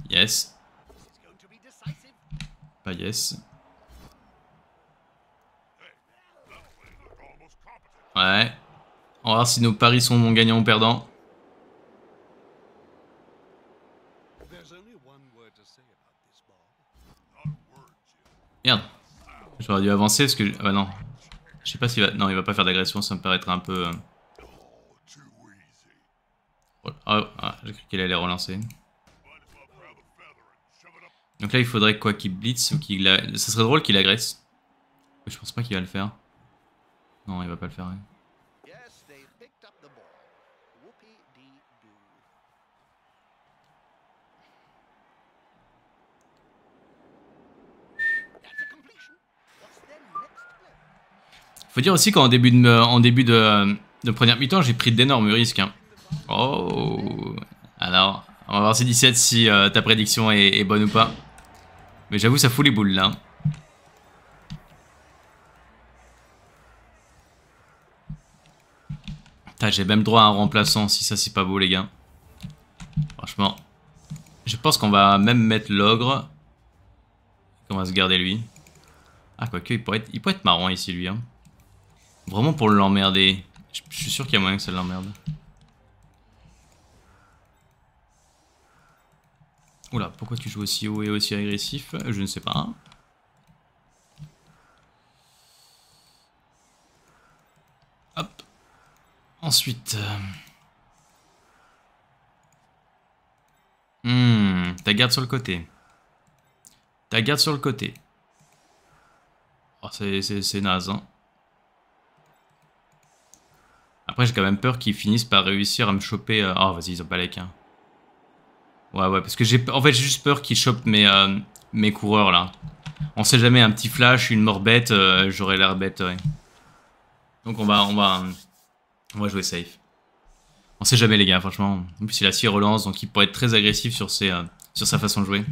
yes. Pas yes. Ouais. On va voir si nos paris sont gagnants ou perdants. Merde. J'aurais dû avancer parce que... Ah bah non. Je sais pas s'il va... Non, il va pas faire d'agression, ça me paraîtrait un peu... Euh. Oh, ah, ah, j'ai cru qu'il allait relancer. Donc là, il faudrait quoi qu'il blitz ou qu'il... Ça serait drôle qu'il agresse. Je pense pas qu'il va le faire. Non, il va pas le faire. Faut dire aussi qu'en début de, en début de, première mi-temps, j'ai pris d'énormes risques. Hein. Oh Alors, on va voir ces 17 si euh, ta prédiction est, bonne ou pas. Mais j'avoue, ça fout les boules là. J'ai même droit à un remplaçant si ça c'est pas beau les gars. Franchement. Je pense qu'on va même mettre l'ogre. On va se garder lui. Ah quoique il pourrait être, il pourrait être marrant ici lui. Hein. Vraiment pour l'emmerder. Je suis sûr qu'il y a moyen que ça l'emmerde. Oula, pourquoi tu joues aussi haut et aussi agressif Je ne sais pas. Hop. Ensuite... Euh, hmm, ta garde sur le côté. Ta garde sur le côté. Oh, c'est naze, hein. Après, j'ai quand même peur qu'ils finissent par réussir à me choper... Euh, oh, vas-y, ils ont pas les Ouais, ouais, parce que j'ai... En fait, j'ai juste peur qu'ils chopent mes, euh, mes coureurs, là. On sait jamais, un petit flash, une mort bête, euh, j'aurais l'air bête, ouais. Donc on va, on va... On va jouer safe. On sait jamais, les gars, franchement. En plus, il a 6 relances, donc il pourrait être très agressif sur, sur sa façon de jouer.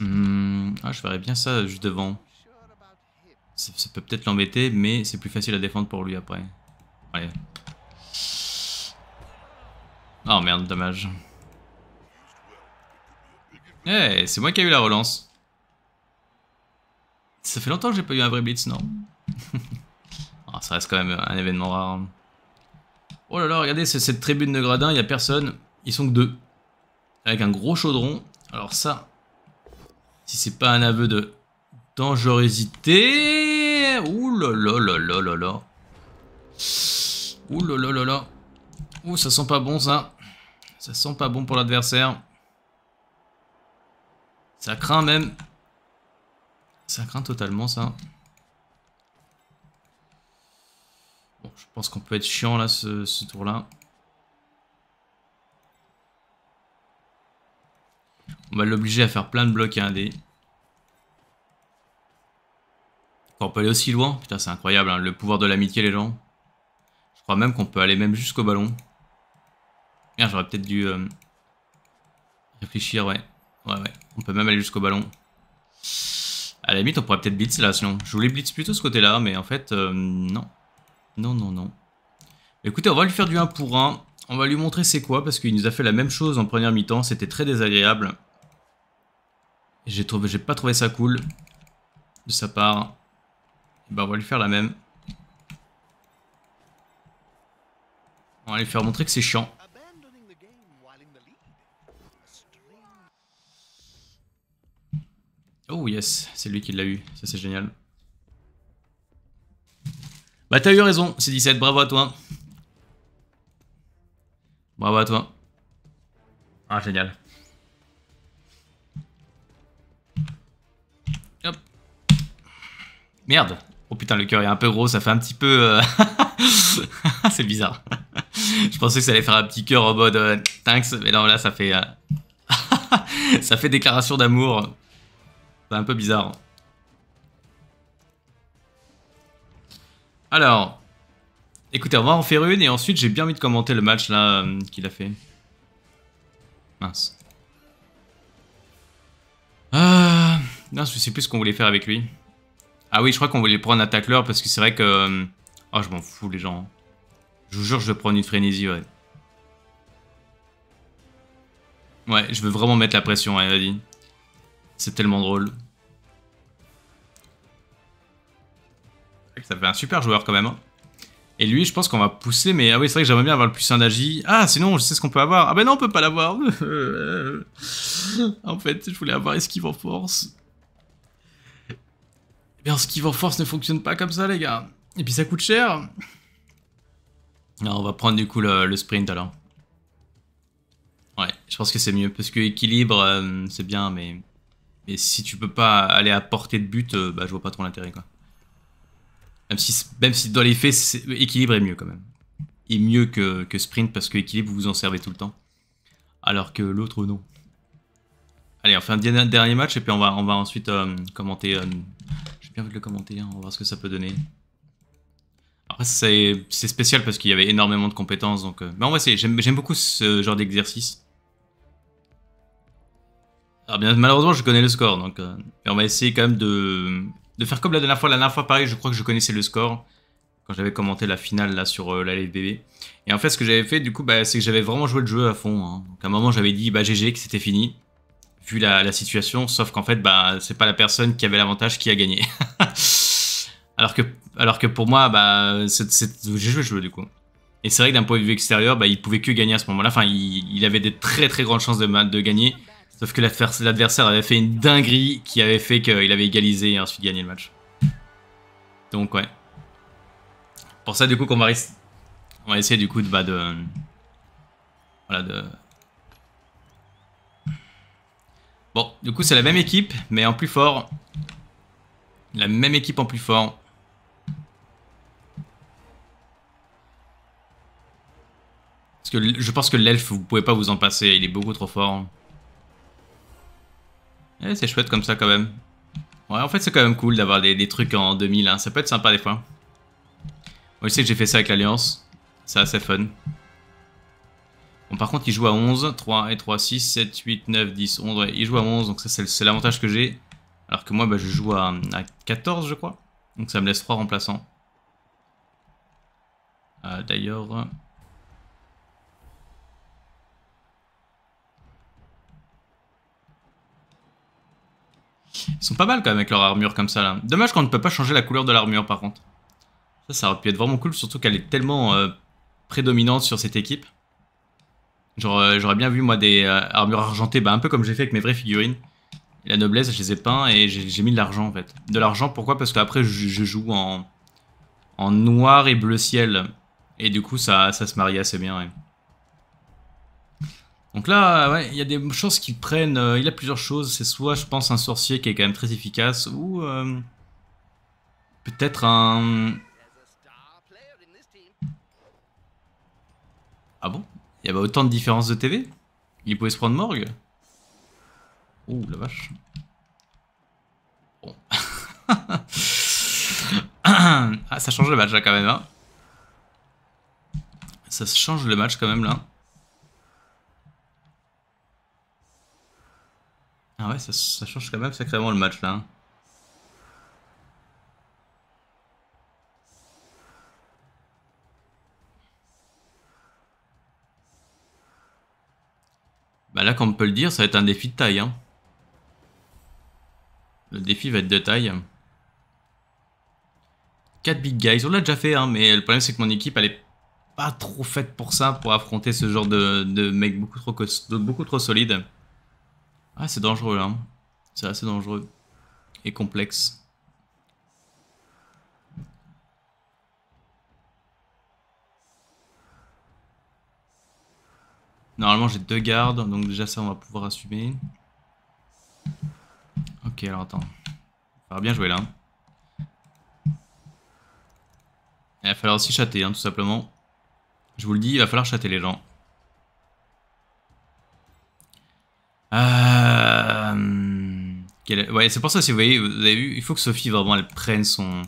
Hmm, ah, je verrais bien ça, juste devant... Ça, peut peut-être l'embêter, mais c'est plus facile à défendre pour lui après. Allez. Oh merde, dommage. Eh, c'est moi qui ai eu la relance. Ça fait longtemps que j'ai pas eu un vrai blitz, non oh, Ça reste quand même un événement rare. Hein. Oh là là, regardez cette tribune de gradin, il y a personne. Ils sont que deux. Avec un gros chaudron. Alors ça, si c'est pas un aveu de dangerosité ouh là là là là là Ouh là là Ouh, ça sent pas bon ça. Ça sent pas bon pour l'adversaire. Ça craint même. Ça craint totalement ça. Bon, je pense qu'on peut être chiant là ce, ce tour là. On va l'obliger à faire plein de blocs à un dé. on peut aller aussi loin. Putain, c'est incroyable, hein, le pouvoir de l'amitié, les gens. Je crois même qu'on peut aller même jusqu'au ballon. Merde, j'aurais peut-être dû euh, réfléchir, ouais. Ouais, ouais. On peut même aller jusqu'au ballon. À la limite, on pourrait peut-être blitz là, sinon. Je voulais blitz plutôt ce côté-là, mais en fait, euh, non. Non, non, non. Écoutez, on va lui faire du 1 pour 1. On va lui montrer c'est quoi, parce qu'il nous a fait la même chose en première mi-temps. C'était très désagréable. J'ai trouvé, j'ai pas trouvé ça cool de sa part. Bah on va lui faire la même. On va lui faire montrer que c'est chiant. Oh yes, c'est lui qui l'a eu, ça c'est génial. Bah t'as eu raison, c'est 17, bravo à toi. Bravo à toi. Ah génial. Hop. Merde, Oh putain, le cœur est un peu gros, ça fait un petit peu. Euh, c'est bizarre. Je pensais que ça allait faire un petit cœur en mode euh, thanks, mais non, là ça fait. Euh, ça fait déclaration d'amour. C'est un peu bizarre. Alors. Écoutez, on va en faire une et ensuite j'ai bien envie de commenter le match là qu'il a fait. Mince. Mince, ah, Non, je sais plus ce qu'on voulait faire avec lui. Ah oui, je crois qu'on voulait prendre un tacleur parce que c'est vrai que... Euh, oh, je m'en fous, les gens. Je vous jure, je vais prendre une frénésie, ouais. Ouais, je veux vraiment mettre la pression, ouais, vas-y. C'est tellement drôle. Ça fait un super joueur quand même. Hein. Et lui, je pense qu'on va pousser, mais ah oui, c'est vrai que j'aimerais bien avoir le puissant d'agi. Ah, sinon, je sais ce qu'on peut avoir. Ah ben non, on peut pas l'avoir. en fait, je voulais avoir esquive en force. Bien, esquive en force ne fonctionne pas comme ça, les gars. Et puis ça coûte cher. on va prendre du coup le, sprint alors. Ouais, je pense que c'est mieux. Parce que équilibre, euh, c'est bien, mais... Mais si tu peux pas aller à portée de but, euh, bah, je vois pas trop l'intérêt, quoi. Même si, même si dans les faits, équilibre est mieux, quand même. Et mieux que, sprint, parce que équilibre, vous vous en servez tout le temps. Alors que l'autre, non. Allez, on fait un dernier match, et puis on va, on va ensuite euh, commenter bien envie de le commenter, hein, on va voir ce que ça peut donner. Après, c'est spécial parce qu'il y avait énormément de compétences, donc... Euh, mais on va essayer, j'aime beaucoup ce genre d'exercice. bien, malheureusement, je connais le score, donc... Euh, on va essayer quand même de... faire comme la dernière fois, la dernière fois, pareil, je crois que je connaissais le score quand j'avais commenté la finale là sur euh, la LFBB. Et en fait, ce que j'avais fait, du coup, bah, c'est que j'avais vraiment joué le jeu à fond. Hein. à un moment, j'avais dit bah, GG que c'était fini vu la, situation, sauf qu'en fait, bah, c'est pas la personne qui avait l'avantage qui a gagné. alors, que, alors que pour moi, bah, j'ai joué le jeu du coup. Et c'est vrai que d'un point de vue extérieur, bah, il pouvait que gagner à ce moment-là. Enfin, il, il, avait des très très grandes chances de, de gagner. Sauf que l'adversaire avait fait une dinguerie qui avait fait qu'il avait égalisé et ensuite gagné le match. Donc ouais. Pour ça du coup qu'on va, on va essayer du coup de, bah, de, voilà, de Bon, du coup, c'est la même équipe, mais en plus fort. La même équipe en plus fort. Parce que je pense que l'elfe, vous pouvez pas vous en passer, il est beaucoup trop fort. Eh, c'est chouette comme ça quand même. Ouais, en fait, c'est quand même cool d'avoir des, trucs en 2000, hein. ça peut être sympa des fois. Moi, je sais que j'ai fait ça avec l'Alliance. C'est assez fun. Bon, par contre, il joue à 11. 3 et 3, 6, 7, 8, 9, 10, 11. Ouais, il joue à 11, donc ça, c'est l'avantage que j'ai. Alors que moi, bah, je joue à, 14, je crois. Donc ça me laisse 3 remplaçants. Euh, d'ailleurs... Euh, ils sont pas mal quand même avec leur armure comme ça là. Dommage qu'on ne peut pas changer la couleur de l'armure par contre. Ça, ça aurait pu être vraiment cool, surtout qu'elle est tellement euh, prédominante sur cette équipe. Euh, j'aurais bien vu, moi, des euh, armures argentées, bah, un peu comme j'ai fait avec mes vraies figurines. la noblesse, je les ai peints et j'ai mis de l'argent, en fait. De l'argent, pourquoi Parce qu'après, je, je, joue en, en noir et bleu ciel. Et du coup, ça, se marie assez bien, Donc là, ouais, il y a des choses Qu'il prenne, euh, il a plusieurs choses. C'est soit, je pense, un sorcier qui est quand même très efficace, ou peut-être un. Ah bon il y autant de différences de TV Il pouvait se prendre Morgue Ouh la vache. Bon. ah, ça change le match là quand même. Hein. Ça change le match quand même là. Ah ouais, ça, change quand même sacrément le match là. Hein. On peut le dire, ça va être un défi de taille. Hein. Le défi va être de taille. 4 big guys, on l'a déjà fait, hein, mais le problème c'est que mon équipe elle est pas trop faite pour ça, pour affronter ce genre de, de mec beaucoup trop, beaucoup trop solide. Ah, c'est dangereux là. Hein. C'est assez dangereux et complexe. Normalement, j'ai deux gardes, donc déjà ça, on va pouvoir assumer. Ok, alors attends. Il va bien jouer là. Il va falloir aussi chatter hein, tout simplement. Je vous le dis, il va falloir chatter les gens. Euh, ouais, c'est pour ça, si vous voyez, vous avez vu, il faut que Sophie, vraiment, elle prenne son,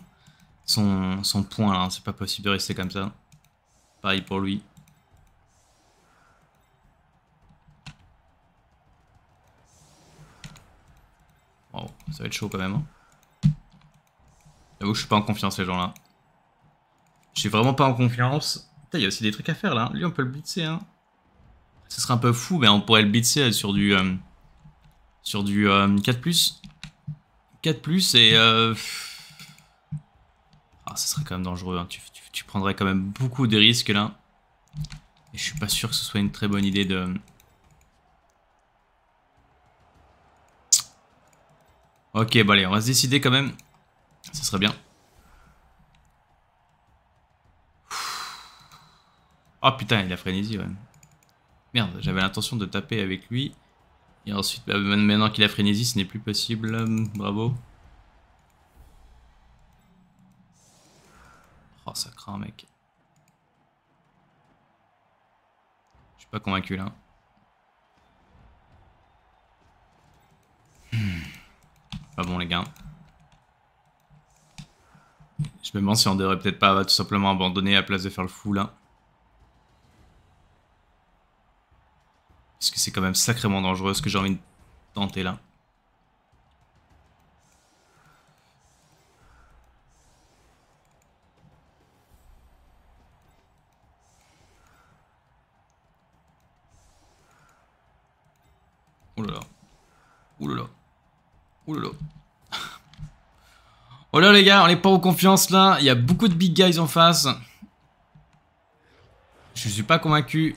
son, son point, là. Hein. C'est pas possible de rester comme ça. Pareil pour lui. ça va être chaud quand même. Hein. J'avoue que je suis pas en confiance, les gens là. Je suis vraiment pas en confiance. il y a aussi des trucs à faire là. Lui, on peut le blitzer. Hein. Ce serait un peu fou, mais on pourrait le blitzer euh, sur du. Euh, sur du 4. Euh, 4 et. Ah, ça serait quand même dangereux. Hein. Tu, tu prendrais quand même beaucoup de risques là. Et je suis pas sûr que ce soit une très bonne idée de, Ok, bah allez, on va se décider quand même. Ça serait bien. Oh putain, il a frénésie, ouais. Merde, j'avais l'intention de taper avec lui. Et ensuite, bah, maintenant qu'il a frénésie, ce n'est plus possible. Bravo. Oh, ça craint, mec. Je suis pas convaincu, là. Pas bon, les gars. Je me demande si on devrait peut-être pas tout simplement abandonner à la place de faire le fou, là. Parce que c'est quand même sacrément dangereux ce que j'ai envie de tenter, là. Oulala. là Oulala. Oh là les gars, on n'est pas en confiance là. Il y a beaucoup de big guys en face. Je suis pas convaincu.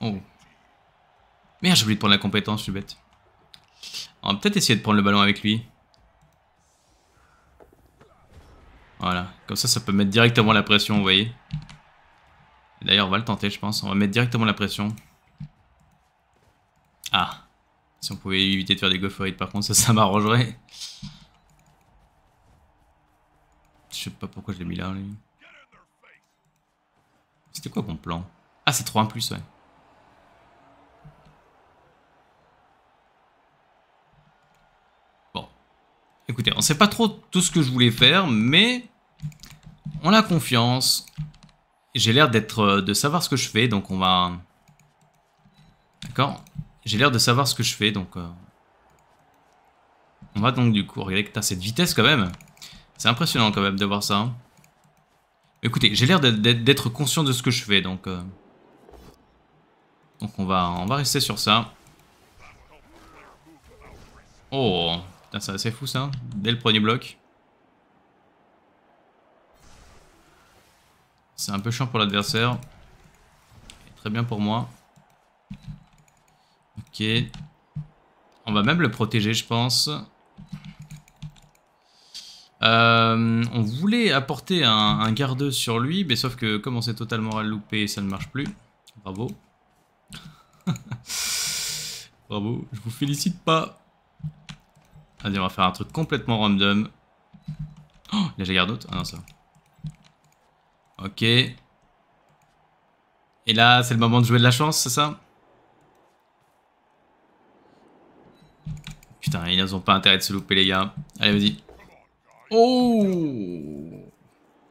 Oh. Merde, j'ai oublié de prendre la compétence, je suis bête. On va peut-être essayer de prendre le ballon avec lui. Voilà, comme ça, ça peut mettre directement la pression, vous voyez. D'ailleurs, on va le tenter, je pense. On va mettre directement la pression. Ah. Si on pouvait éviter de faire des go par contre, ça, ça m'arrangerait. Je sais pas pourquoi je l'ai mis là, C'était quoi mon plan Ah, c'est 3 en plus, ouais. Bon. Écoutez, on sait pas trop tout ce que je voulais faire, mais on a confiance. J'ai l'air d'être euh, de savoir ce que je fais, donc on va... D'accord j'ai l'air de savoir ce que je fais, donc... Euh, on va donc du coup regarder que t'as cette vitesse quand même. C'est impressionnant quand même de voir ça. Hein. Écoutez, j'ai l'air d'être conscient de ce que je fais, donc... Euh, donc on va, on va rester sur ça. Oh, putain, c'est assez fou ça, dès le premier bloc. C'est un peu chiant pour l'adversaire. Très bien pour moi. Ok. On va même le protéger, je pense. Euh, on voulait apporter un, garde sur lui, mais sauf que comme on s'est totalement loupé, ça ne marche plus. Bravo. Bravo, je vous félicite pas. Allez, on va faire un truc complètement random. Oh, il a garde d'autres Ah non, ça. Ok. Et là, c'est le moment de jouer de la chance, c'est ça Putain, ils n'ont pas intérêt de se louper, les gars. Allez, vas-y. Oh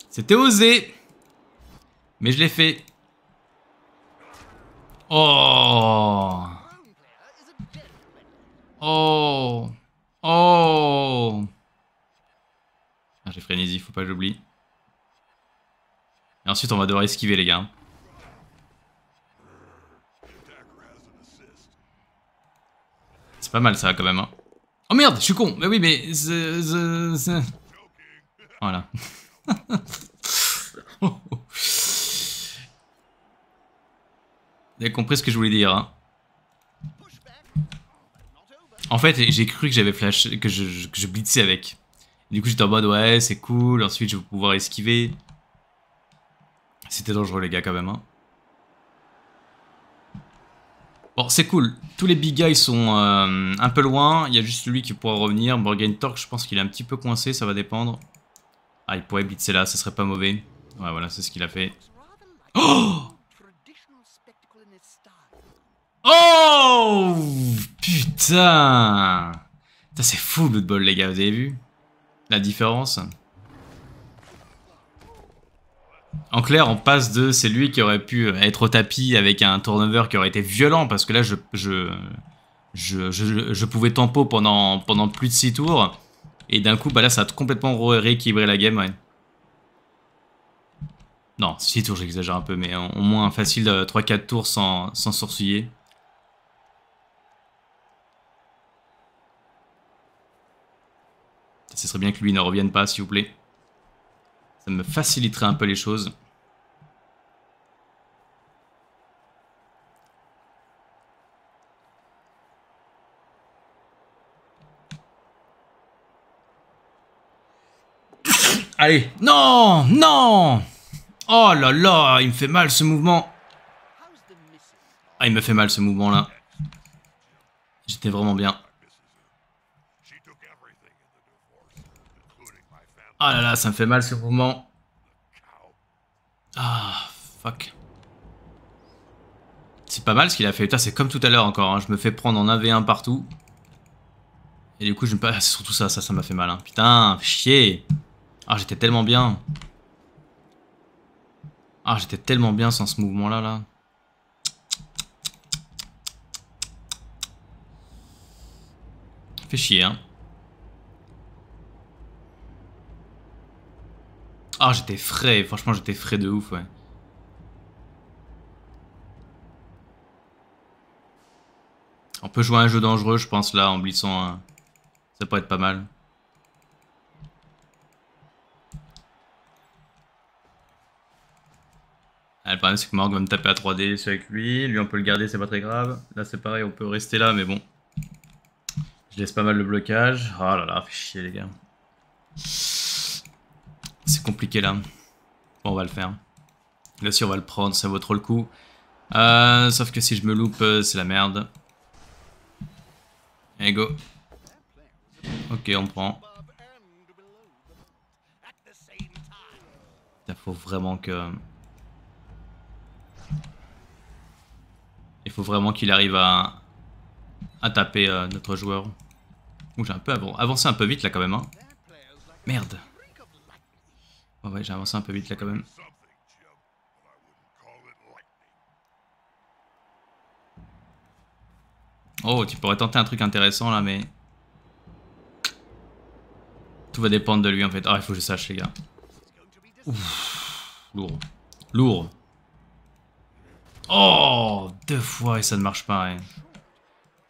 C'était osé Mais je l'ai fait. Oh Oh Oh ah, J'ai frénésie, faut pas que j'oublie. Et ensuite, on va devoir esquiver, les gars. C'est pas mal, ça, quand même. Hein. Oh merde, je suis con. Mais oui, mais... Voilà. Vous avez compris ce que je voulais dire, hein En fait, j'ai cru que j'avais flash, que je, que blitzais avec. Du coup, j'étais en mode, ouais, c'est cool, ensuite je vais pouvoir esquiver. C'était dangereux, les gars, quand même, hein. Bon, c'est cool. Tous les big guys sont euh, un peu loin. Il y a juste lui qui pourra revenir. Morgan Torque, je pense qu'il est un petit peu coincé. Ça va dépendre. Ah, il pourrait blitzer là. Ça serait pas mauvais. Ouais, voilà, c'est ce qu'il a fait. Oh, oh Putain Putain, c'est fou, le Bowl, les gars. Vous avez vu La différence en clair, on passe de c'est lui qui aurait pu être au tapis avec un turnover qui aurait été violent parce que là je je, pouvais tempo pendant, pendant plus de 6 tours et d'un coup bah là ça a complètement rééquilibré la game. Non, 6 tours j'exagère un peu mais au moins un facile 3-4 euh, tours sans, sans sourciller. Ce serait bien que lui ne revienne pas s'il vous plaît. Ça me faciliterait un peu les choses. Allez, non, non Oh là là, il me fait mal ce mouvement. Ah, il me fait mal ce mouvement là. J'étais vraiment bien. Ah là là, ça me fait mal ce mouvement Ah, fuck. C'est pas mal ce qu'il a fait. c'est comme tout à l'heure encore. Hein. Je me fais prendre en 1v1 partout. Et du coup, je me... Ah, c'est surtout ça, ça, ça m'a fait mal. Hein. Putain, chier. Ah, j'étais tellement bien. Ah, j'étais tellement bien sans ce mouvement-là, là. Fait chier, hein. Ah, j'étais frais, franchement, j'étais frais de ouf, ouais. On peut jouer un jeu dangereux, je pense, là, en blissant. Ça pourrait être pas mal. Ah, le problème, c'est que Morg va me taper à 3D, avec lui. Lui, on peut le garder, c'est pas très grave. Là, c'est pareil, on peut rester là, mais bon. Je laisse pas mal le blocage. Oh là là, fais chier, les gars. C'est compliqué là. Bon, on va le faire. Là, si on va le prendre, ça vaut trop le coup. Euh, sauf que si je me loupe, euh, c'est la merde. Allez, go. Ok, on prend. Il faut vraiment que... Il faut vraiment qu'il arrive à... à taper euh, notre joueur. Ouh, j'ai un peu avancé un peu vite là quand même. Hein. Merde. Ah ouais, j'ai avancé un peu vite là quand même. Oh, tu pourrais tenter un truc intéressant là, mais... Tout va dépendre de lui en fait. Ah, il faut que je sache les gars. lourd. Lourd. Oh Deux fois et ça ne marche pas, hein.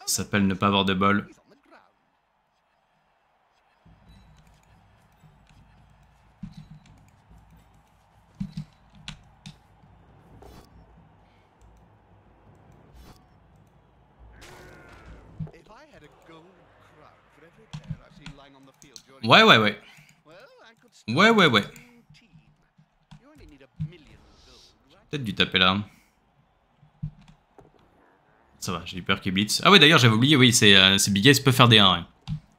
Ça s'appelle ne pas avoir de bol. Ouais, ouais, ouais. Ouais, ouais, ouais. Peut-être du taper là. Ça va, j'ai eu peur qu'il blitz. Ah ouais, d'ailleurs, j'avais oublié, oui, c'est euh, Big peut faire des 1.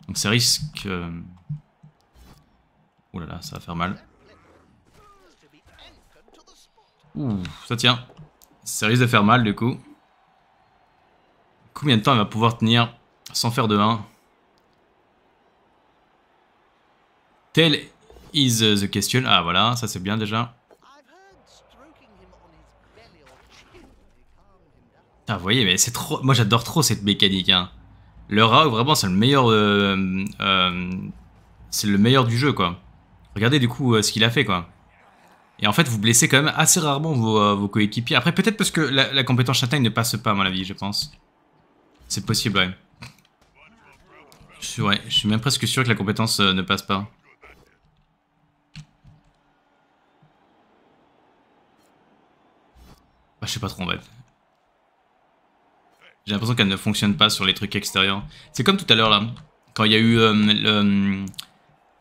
Donc ça risque... Euh... là là, ça va faire mal. Ouh, ça tient. Ça risque de faire mal, du coup. Combien de temps elle va pouvoir tenir sans faire de 1 Tell is the question. Ah voilà, ça c'est bien déjà. Ah, vous voyez, mais c'est trop. Moi, j'adore trop cette mécanique. Hein. Le Rogue, vraiment, c'est le meilleur. Euh, euh, c'est le meilleur du jeu, quoi. Regardez du coup euh, ce qu'il a fait, quoi. Et en fait, vous blessez quand même assez rarement vos, coéquipiers. Après, peut-être parce que la, compétence châtaigne ne passe pas, à mon avis, je pense. C'est possible, ouais. Je suis même presque sûr que la compétence ne passe pas. je sais pas trop en fait. J'ai l'impression qu'elle ne fonctionne pas sur les trucs extérieurs. C'est comme tout à l'heure là, quand il y a eu euh,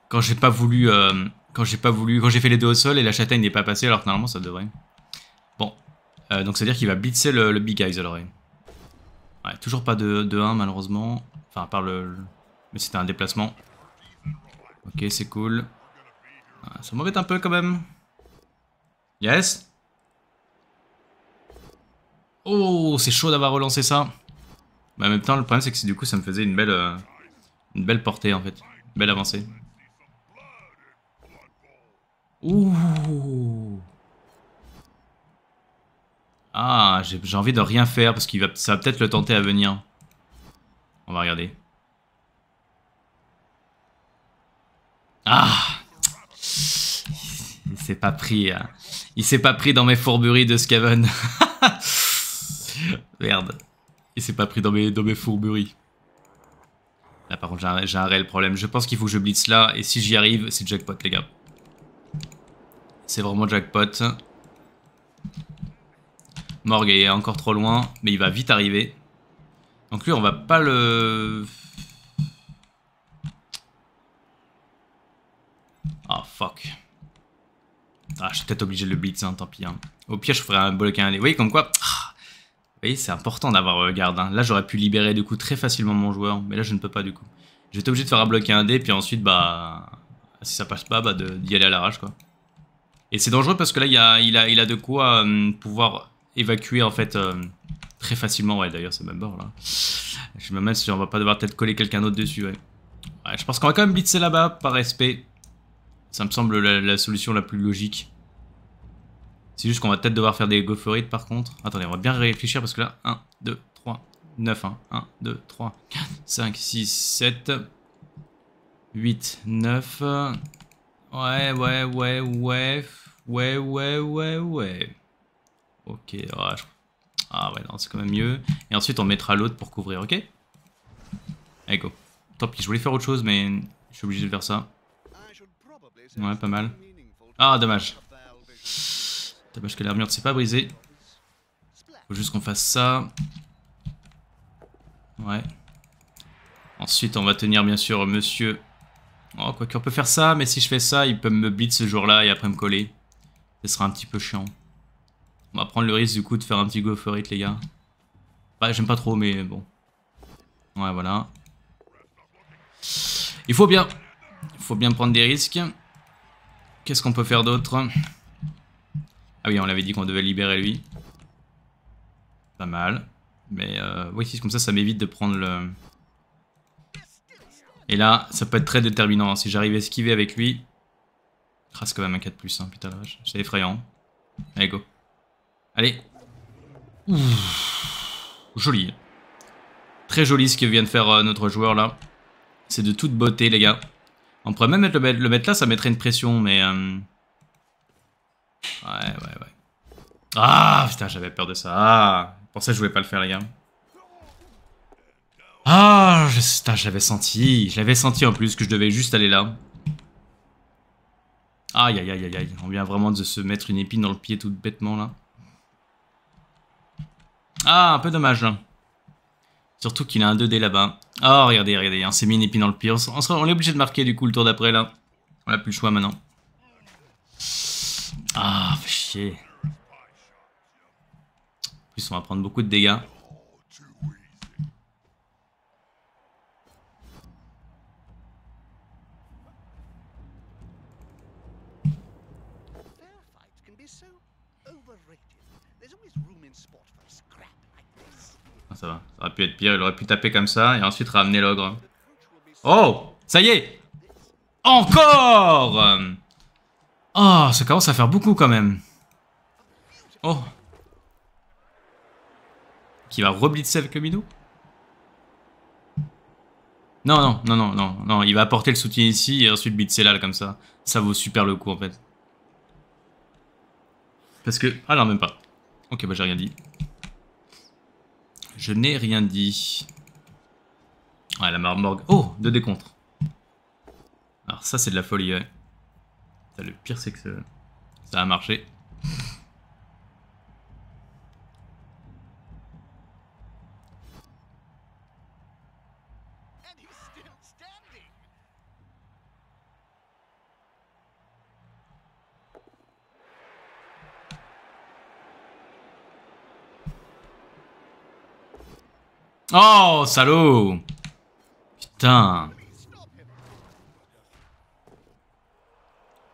quand j'ai pas voulu, euh, quand j'ai pas voulu, quand j'ai fait les deux au sol et la châtaigne n'est pas passée, alors que normalement ça devrait. Bon, euh, donc ça veut dire qu'il va blitzer le, big eyes alors. Ouais, toujours pas de, 1 malheureusement, enfin à part le, mais c'était un déplacement. Ok, c'est cool. Ah, ça m'embête un peu quand même. Yes Oh, c'est chaud d'avoir relancé ça. Mais en même temps, le problème, c'est que du coup, ça me faisait une belle, euh, une belle portée, en fait. Une belle avancée. Ouh. Ah, j'ai envie de rien faire, parce que va, ça va peut-être le tenter à venir. On va regarder. Ah Il s'est pas pris. Hein. Il s'est pas pris dans mes fourberies de Scaven. Merde. Il s'est pas pris dans mes, dans fourberies. Là, par contre, j'ai un, réel problème. Je pense qu'il faut que je blitz là. Et si j'y arrive, c'est jackpot, les gars. C'est vraiment jackpot. Morgue est encore trop loin, mais il va vite arriver. Donc lui, on va pas le... oh, fuck. Ah, je suis peut-être obligé de le blitz, hein, tant pis. Hein. Au pire, je ferai un bloc à un... Vous voyez, comme quoi... Ah, vous voyez, c'est important d'avoir euh, garde. Hein. Là, j'aurais pu libérer du coup très facilement mon joueur, mais là, je ne peux pas du coup. J'étais obligé de faire bloc et un dé, puis ensuite, bah, si ça passe pas, bah, d'y aller à l'arrache, quoi. Et c'est dangereux parce que là, il a, il a, de quoi euh, pouvoir évacuer, en fait, euh, très facilement. Ouais, d'ailleurs, c'est même bord, là. Je me demande si on va pas devoir peut-être coller quelqu'un d'autre dessus, ouais. Je pense qu'on va quand même blitzer là-bas, par respect. Ça me semble la solution la plus logique. C'est juste qu'on va peut-être devoir faire des gophorites par contre. Attendez, on va bien réfléchir parce que là, 1, 2, 3, 9, 1, 1, 2, 3, 4, 5, 6, 7, 8, 9. Ouais, ouais, ouais, ouais, ouais, ouais, ouais, ouais. Ok, ah, ah ouais, non, c'est quand même mieux. Et ensuite, on mettra l'autre pour couvrir, ok Allez, go. Tant pis, je voulais faire autre chose, mais je suis obligé de faire ça. Ah, ouais, pas mal. Ah, dommage. T'as vu que l'armure ne s'est pas brisée. Faut juste qu'on fasse ça. Ouais. Ensuite, on va tenir bien sûr monsieur. Oh, quoique on peut faire ça, mais si je fais ça, il peut me bleed ce jour-là et après me coller. Ce sera un petit peu chiant. On va prendre le risque du coup de faire un petit go for it, les gars. Bah, j'aime pas trop, mais bon. Ouais, voilà. Il faut bien. Il faut bien prendre des risques. Qu'est-ce qu'on peut faire d'autre ah oui, on l'avait dit qu'on devait libérer lui. Pas mal. Mais euh, oui, comme ça, ça m'évite de prendre le... Et là, ça peut être très déterminant. Si j'arrive à esquiver avec lui... Ah, quand même un 4+, hein. putain C'est effrayant. Allez, go. Allez. Ouh. Joli. Très joli ce que vient de faire euh, notre joueur là. C'est de toute beauté, les gars. On pourrait même mettre le, mettre là, ça mettrait une pression, mais... Euh, Ouais, ouais, ouais. Ah, putain, j'avais peur de ça. Ah, pour ça, je voulais pas le faire, les gars. Ah, putain, je senti. Je l'avais senti en plus que je devais juste aller là. Aïe, aïe, aïe, aïe, aïe. On vient vraiment de se mettre une épine dans le pied tout bêtement, là. Ah, un peu dommage, hein. Surtout qu'il a un 2D là-bas. Oh, regardez, regardez, on s'est mis une épine dans le pied. On, on est obligé de marquer, du coup, le tour d'après, là. On n'a plus le choix, maintenant. Ah, fait chier. En plus, on va prendre beaucoup de dégâts. Ah, ça va, ça aurait pu être pire, il aurait pu taper comme ça et ensuite ramener l'ogre. Oh Ça y est Encore Oh, ça commence à faire beaucoup quand même. Oh. Qui va reblitzer avec le minot Non, non, non, non, non, non. Il va apporter le soutien ici et ensuite blitzer là, comme ça. Ça vaut super le coup en fait. Parce que... Ah non, même pas. Ok, bah j'ai rien dit. Je n'ai rien dit. Ah, la marmorgue. Oh, deux décontres. Alors ça, c'est de la folie, ouais le pire, c'est que ça, a marché. Oh, salaud Putain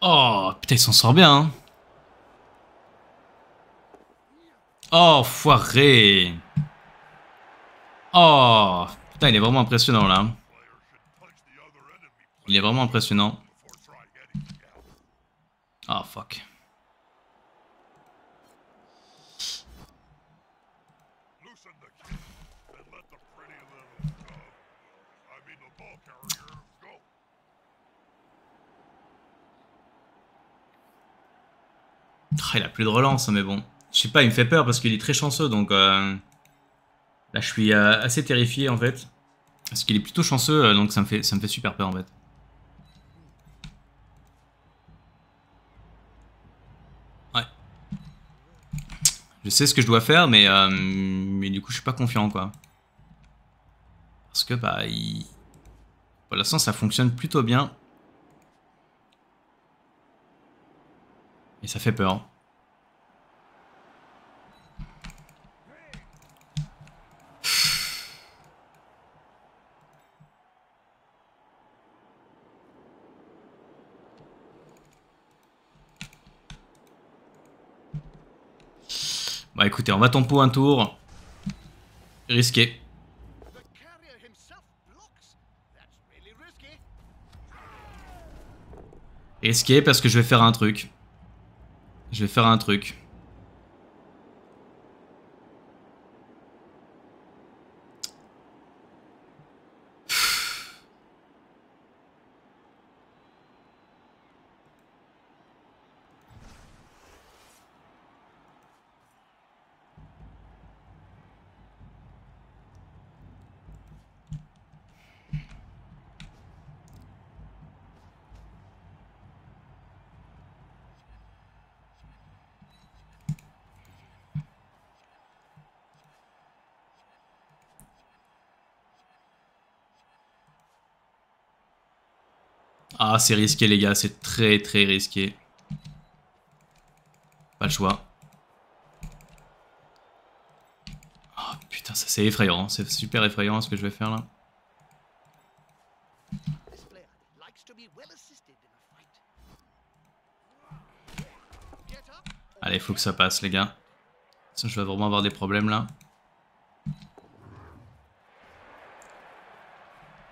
Oh, putain, il s'en sort bien. Hein. Oh, foiré. Oh, putain, il est vraiment impressionnant là. Il est vraiment impressionnant. Oh, fuck. Oh, il a plus de relance, mais bon. Je sais pas, il me fait peur parce qu'il est très chanceux, donc... Euh, là, je suis euh, assez terrifié, en fait. Parce qu'il est plutôt chanceux, euh, donc ça me, fait, ça me fait super peur, en fait. Ouais. Je sais ce que je dois faire, mais, mais du coup, je suis pas confiant, quoi. Parce que, bah, il... Pour l'instant, ça fonctionne plutôt bien. ça fait peur. Bah écoutez, on va tomber un tour. Risqué. Risqué parce que je vais faire un truc je vais faire un truc. Ah, c'est risqué, les gars. C'est très, très risqué. Pas le choix. Oh, putain, ça, c'est effrayant. Hein. C'est super effrayant, ce que je vais faire, là. Allez, faut que ça passe, les gars. Sinon, je vais vraiment avoir des problèmes, là.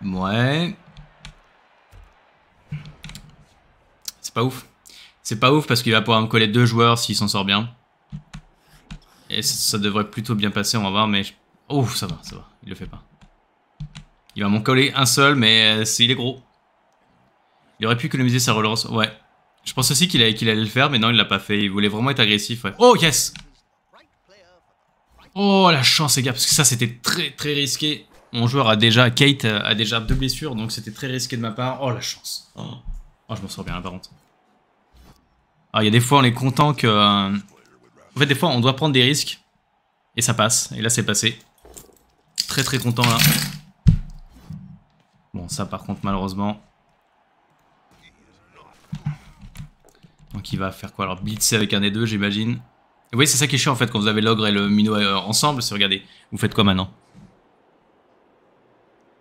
Ouais. c'est pas ouf. C'est pas ouf parce qu'il va pouvoir me coller deux joueurs s'il s'en sort bien. Et ça, devrait plutôt bien passer, on va voir, mais... Oh, ça va, ça va, il le fait pas. Il va m'en coller un seul, mais euh, il est gros. Il aurait pu économiser sa relance, ouais. Je pense aussi qu'il allait le faire, mais non, il l'a pas fait. Il voulait vraiment être agressif, Oh, yes Oh, la chance, les gars, parce que ça, c'était très, très risqué. Mon joueur a déjà... Kate a déjà deux blessures, donc c'était très risqué de ma part. Oh, la chance. Oh, je m'en sors bien, là, par contre. Alors ah, il y a des fois on est content que... Euh, en fait des fois on doit prendre des risques. Et ça passe. Et là c'est passé. Très très content là. Bon ça par contre malheureusement... Donc il va faire quoi Alors blitzer avec un des deux j'imagine. oui c'est ça qui est chiant en fait quand vous avez l'ogre et le minot euh, ensemble. C'est regardez, vous faites quoi maintenant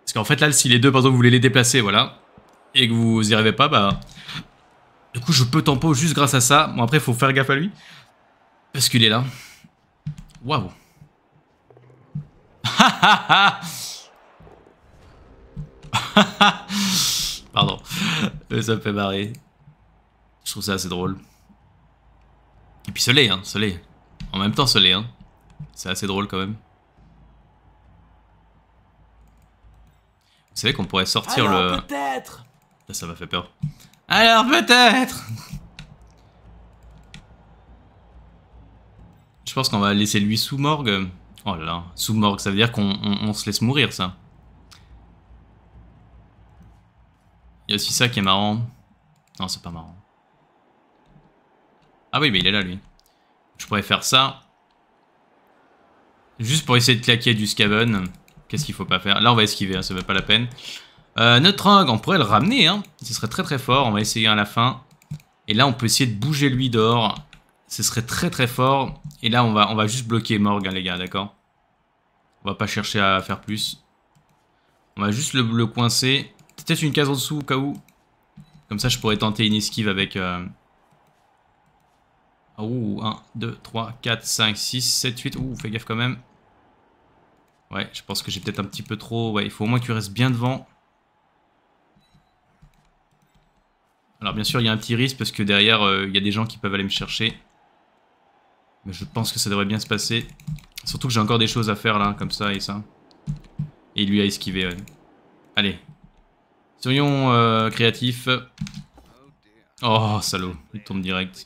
Parce qu'en fait là si les deux par exemple vous voulez les déplacer voilà. Et que vous y arrivez pas bah du coup, je peux tempo juste grâce à ça. Bon, après, il faut faire gaffe à lui. Parce qu'il est là. Waouh. Pardon. Euh, ça me fait marrer. Je trouve ça assez drôle. Et puis soleil, hein, soleil. En même temps, soleil, hein. C'est assez drôle quand même. Vous savez qu'on pourrait sortir le... peut-être ah, ça m'a fait peur. Alors peut-être Je pense qu'on va laisser lui sous morgue. Oh là là, sous morgue, ça veut dire qu'on se laisse mourir, ça. Il y a aussi ça qui est marrant. Non, c'est pas marrant. Ah oui, mais il est là, lui. Je pourrais faire ça. Juste pour essayer de claquer du scaven. Qu'est-ce qu'il faut pas faire Là, on va esquiver, ça hein, ça vaut pas la peine. Euh, notre Hug, on pourrait le ramener, hein. Ce serait très très fort. On va essayer à la fin. Et là, on peut essayer de bouger lui dehors. Ce serait très très fort. Et là, on va, on va juste bloquer Morg les gars, d'accord On va pas chercher à faire plus. On va juste le, coincer. Peut-être une case en dessous, au cas où. Comme ça, je pourrais tenter une esquive avec... Euh... Ouh, 1, 2, 3, 4, 5, 6, 7, 8. Ouh, fais gaffe quand même. Ouais, je pense que j'ai peut-être un petit peu trop... Ouais, il faut au moins que tu restes bien devant. Alors bien sûr, il y a un petit risque parce que derrière, euh, il y a des gens qui peuvent aller me chercher. Mais je pense que ça devrait bien se passer. Surtout que j'ai encore des choses à faire là, comme ça et ça. Et lui a esquivé, Allez. Soyons euh, créatifs. Oh, salaud. Il tombe direct.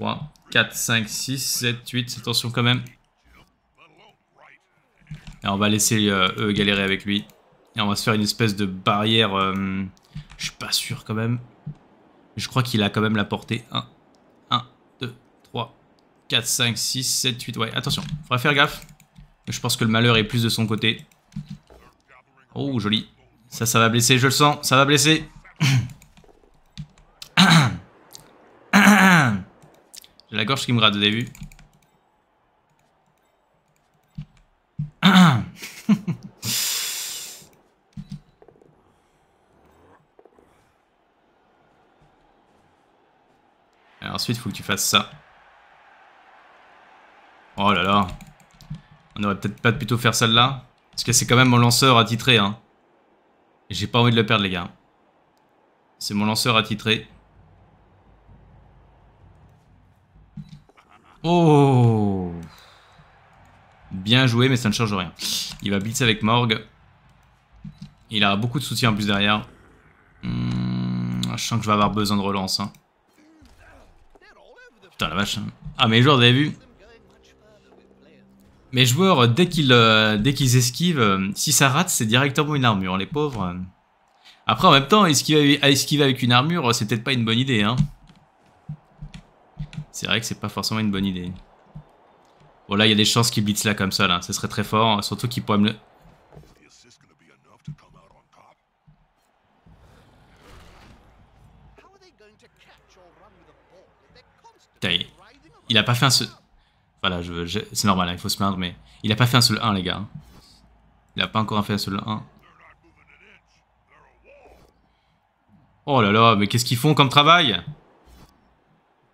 3, 4, 5, 6, 7, 8. Attention quand même. Et on va laisser euh, eux galérer avec lui. Et on va se faire une espèce de barrière... Je suis pas sûr quand même. Je crois qu'il a quand même la portée. 1, 1, 2, 3, 4, 5, 6, 7, 8. Ouais, attention, faudra faire gaffe. Je pense que le malheur est plus de son côté. Oh, joli. Ça, ça va blesser, je le sens. Ça va blesser. J'ai la gorge qui me gratte au début. ensuite, il faut que tu fasses ça. Oh là là. On aurait peut-être pas plutôt faire celle-là. Parce que c'est quand même mon lanceur attitré. Hein. J'ai pas envie de le perdre, les gars. C'est mon lanceur attitré. Oh Bien joué, mais ça ne change rien. Il va blitz avec Morgue. Il a beaucoup de soutien en plus derrière. Hmm, je sens que je vais avoir besoin de relance. Hein. Putain la vache. Ah mes joueurs, vous avez vu Mes joueurs, euh, euh, dès qu'ils esquivent, euh, si ça rate, c'est directement une armure, les pauvres. Après en même temps, esquiver, avec une armure, c'est peut-être pas une bonne idée. Hein. C'est vrai que c'est pas forcément une bonne idée. Bon là, il y a des chances qu'ils blitz là comme ça, là. Ce serait très fort. Hein. Surtout qu'ils pourraient me le... il a pas fait un seul... Voilà, je, c'est normal, hein, il faut se plaindre, mais... Il a pas fait un seul 1, les gars. Hein. Il a pas encore fait un seul 1. Oh là là, mais qu'est-ce qu'ils font comme travail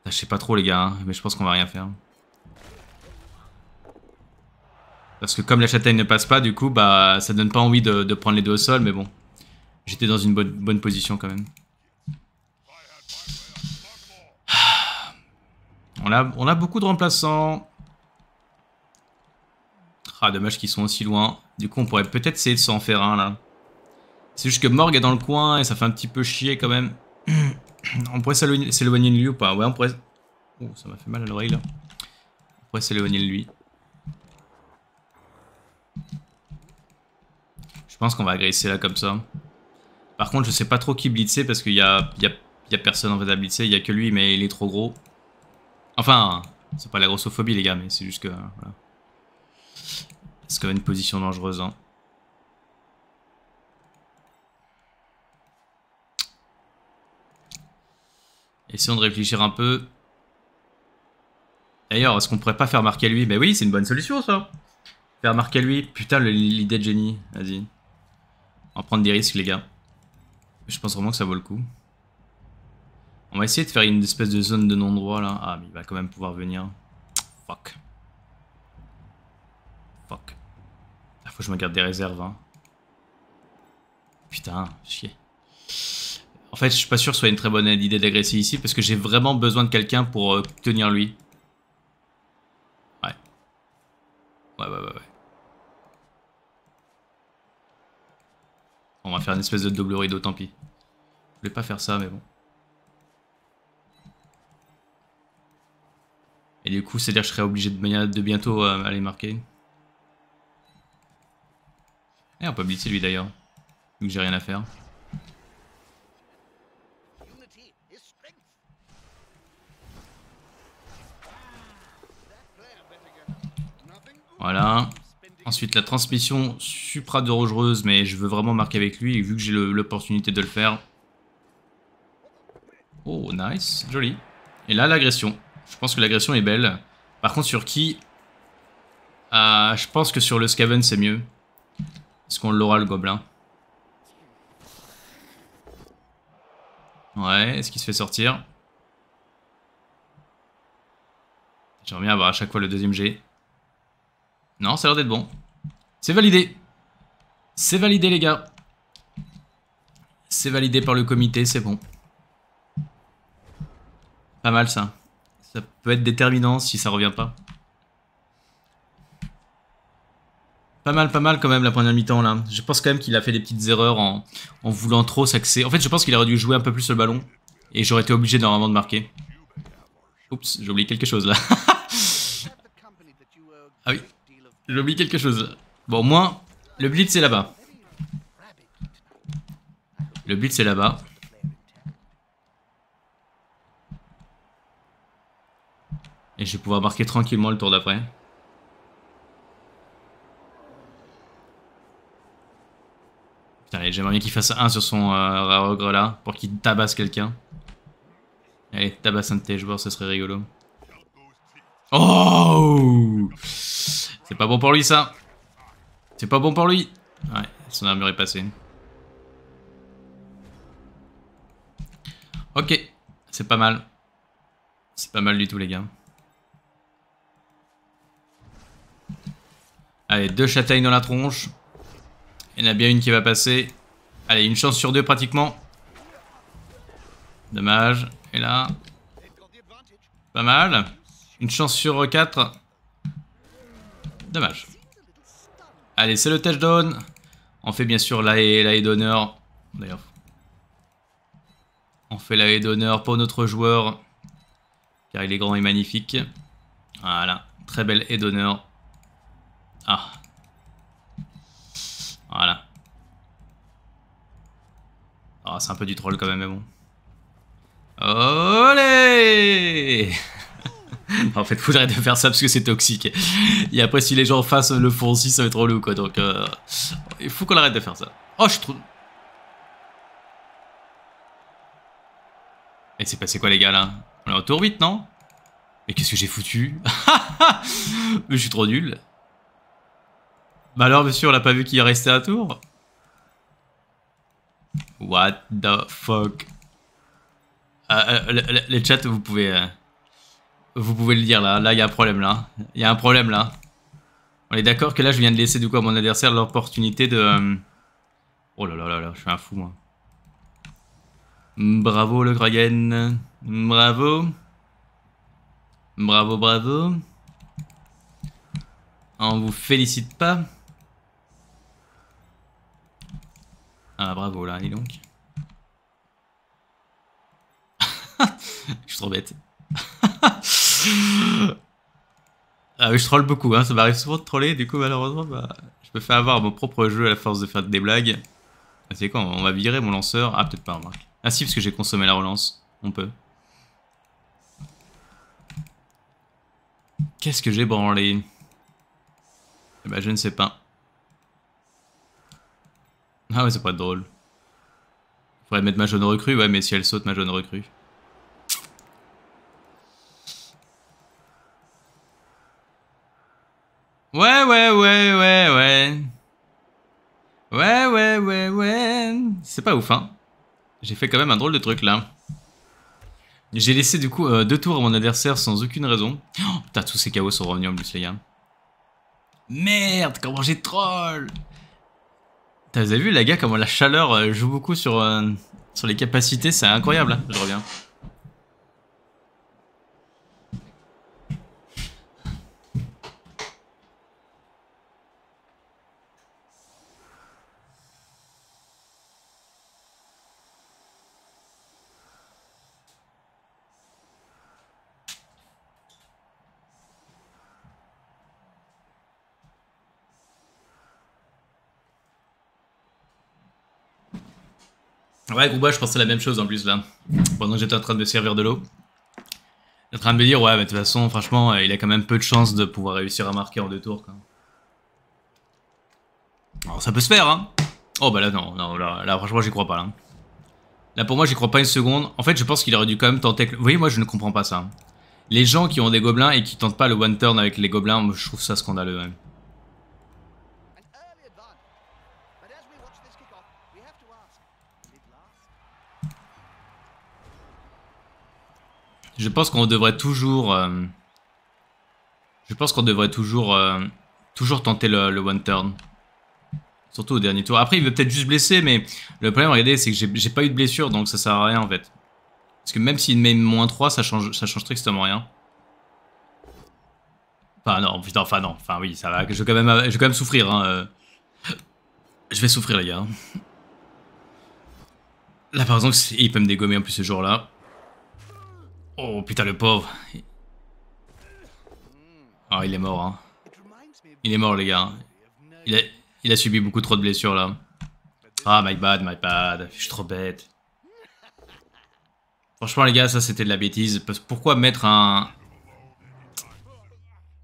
ah, Je sais pas trop, les gars, hein, mais je pense qu'on va rien faire. Parce que comme la châtaigne ne passe pas, du coup, bah, ça donne pas envie de, de prendre les deux au sol, mais bon. J'étais dans une bonne, bonne position quand même. On a, on a beaucoup de remplaçants. Ah, dommage qu'ils sont aussi loin. Du coup, on pourrait peut-être essayer de s'en faire un, là. C'est juste que Morgue est dans le coin et ça fait un petit peu chier, quand même. on pourrait s'éloigner de lui ou pas Ouais, on pourrait... Oh, ça m'a fait mal à l'oreille, là. On pourrait s'éloigner de lui. Je pense qu'on va agresser, là, comme ça. Par contre, je sais pas trop qui blitzer parce qu'il y a, y a personne, en fait, à blitzer. Il y a que lui, mais il est trop gros. Enfin, c'est pas la grossophobie, les gars, mais c'est juste que. C'est quand même une position dangereuse. Essayons hein. de réfléchir un peu. D'ailleurs, est-ce qu'on pourrait pas faire marquer lui Ben oui, c'est une bonne solution, ça. Faire marquer lui. Putain, l'idée de génie. Vas-y. En prendre des risques, les gars. Je pense vraiment que ça vaut le coup. On va essayer de faire une espèce de zone de non-droit là. Ah, mais il va quand même pouvoir venir. Fuck. Fuck. Il ah, faut que je me garde des réserves. Hein. Putain, chier. En fait, je suis pas sûr que ce soit une très bonne idée d'agresser ici parce que j'ai vraiment besoin de quelqu'un pour euh, tenir lui. Ouais. Ouais, ouais, ouais, ouais. On va faire une espèce de double rideau, tant pis. Je voulais pas faire ça, mais bon. Et du coup, c'est-à-dire que je serais obligé de, de bientôt euh, aller marquer. Et eh, on peut blitzer lui d'ailleurs. Vu que j'ai rien à faire. Voilà. Ensuite, la transmission supra dangereuse, mais je veux vraiment marquer avec lui, vu que j'ai l'opportunité de le faire. Oh, nice, joli. Et là, l'agression. Je pense que l'agression est belle. Par contre, sur qui ah, Je pense que sur le Scaven c'est mieux. Est-ce qu'on l'aura, le gobelin Ouais, est-ce qu'il se fait sortir J'aimerais bien avoir à chaque fois le deuxième G. Non, ça a l'air d'être bon. C'est validé. C'est validé, les gars. C'est validé par le comité, c'est bon. Pas mal, ça ça peut être déterminant si ça revient pas. Pas mal, pas mal quand même la première mi-temps là. Je pense quand même qu'il a fait des petites erreurs en, voulant trop s'axer. En fait, je pense qu'il aurait dû jouer un peu plus le ballon et j'aurais été obligé normalement de marquer. Oups, j'ai oublié quelque chose là. ah oui, j'ai oublié quelque chose. Bon, au moins, le blitz est là-bas. Le blitz est là-bas. Et je vais pouvoir marquer tranquillement le tour d'après. Putain, j'aimerais bien qu'il fasse un sur son rare euh, ogre là, pour qu'il tabasse quelqu'un. Allez, tabasse un de tes ce serait rigolo. Oh C'est pas bon pour lui ça C'est pas bon pour lui Ouais, son armure est passée. Ok, c'est pas mal. C'est pas mal du tout les gars. Allez, deux châtaignes dans la tronche. Il y en a bien une qui va passer. Allez, une chance sur deux pratiquement. Dommage. Et là. Pas mal. Une chance sur quatre. Dommage. Allez, c'est le touchdown. On fait bien sûr la haie d'honneur. D'ailleurs. On fait la haie d'honneur pour notre joueur. Car il est grand et magnifique. Voilà. Très belle haie d'honneur. Ah. Voilà. Ah, c'est un peu du troll quand même, mais bon. Olé En fait, faudrait de faire ça parce que c'est toxique. Et après, si les gens face le font aussi, ça va être relou, quoi. Donc, euh, il faut qu'on arrête de faire ça. Oh, je suis trop... Et eh, c'est passé quoi, les gars, là On est en tour 8, non Mais qu'est-ce que j'ai foutu Je suis trop nul. Bah alors, monsieur, on l'a pas vu qu'il est resté à tour What the fuck ah, euh, Les chats, vous pouvez... Euh, vous pouvez le dire, là. Là, il y a un problème, là. Il y a un problème, là. On est d'accord que là, je viens de laisser, du coup, à mon adversaire l'opportunité de... Euh, oh là là là là, je suis un fou, moi. Bravo, le Dragon. Bravo. Bravo, bravo. On vous félicite pas. Ah bravo là, et donc Je suis trop bête. ah je troll beaucoup, hein. ça m'arrive souvent de troller, du coup malheureusement bah, je me fais avoir mon propre jeu à la force de faire des blagues. Ah, c'est quoi, on va virer mon lanceur Ah peut-être pas, remarque. Ah si, parce que j'ai consommé la relance, on peut. Qu'est-ce que j'ai branlé Eh ben, je ne sais pas. Ah ouais, c'est pas drôle. Faudrait mettre ma jeune recrue, ouais, mais si elle saute, ma jeune recrue. Ouais, ouais, ouais, ouais, ouais. Ouais, ouais, ouais, ouais. C'est pas ouf, hein. J'ai fait quand même un drôle de truc, là. J'ai laissé, du coup, euh, deux tours à mon adversaire sans aucune raison. Oh, putain, tous ces chaos sont revenus en plus, les gars. Merde, comment j'ai troll T'as vu, la gars, comment la chaleur euh, joue beaucoup sur, euh, sur les capacités, c'est incroyable, hein, je reviens. Ouais, Grouba, je pensais la même chose en plus là. Pendant que j'étais en train de me servir de l'eau. en train de me dire, ouais, mais de toute façon, franchement, euh, il a quand même peu de chances de pouvoir réussir à marquer en deux tours. Alors ça peut se faire, hein. Oh bah là, non, non là, franchement, j'y crois pas là. Là pour moi, j'y crois pas une seconde. En fait, je pense qu'il aurait dû quand même tenter. Vous voyez, moi, je ne comprends pas ça. Hein. Les gens qui ont des gobelins et qui tentent pas le one turn avec les gobelins, je trouve ça scandaleux. Hein. Je pense qu'on devrait toujours... Euh, je pense qu'on devrait toujours, euh, toujours tenter le, one turn. Surtout au dernier tour. Après, il veut peut-être juste blesser, mais le problème, regardez, c'est que j'ai pas eu de blessure, donc ça sert à rien, en fait. Parce que même s'il met moins 3, ça change, ça change strictement rien. Enfin, non, putain, enfin, non. Enfin, oui, ça va. Je vais quand même, souffrir, hein, euh. Je vais souffrir, les gars. Là, par exemple, il peut me dégommer en plus ce jour-là. Oh putain le pauvre. Oh il est mort hein. Il est mort les gars. Il a, subi beaucoup trop de blessures là. Ah my bad, my bad. Je suis trop bête. Franchement les gars, ça c'était de la bêtise. Parce, pourquoi mettre un...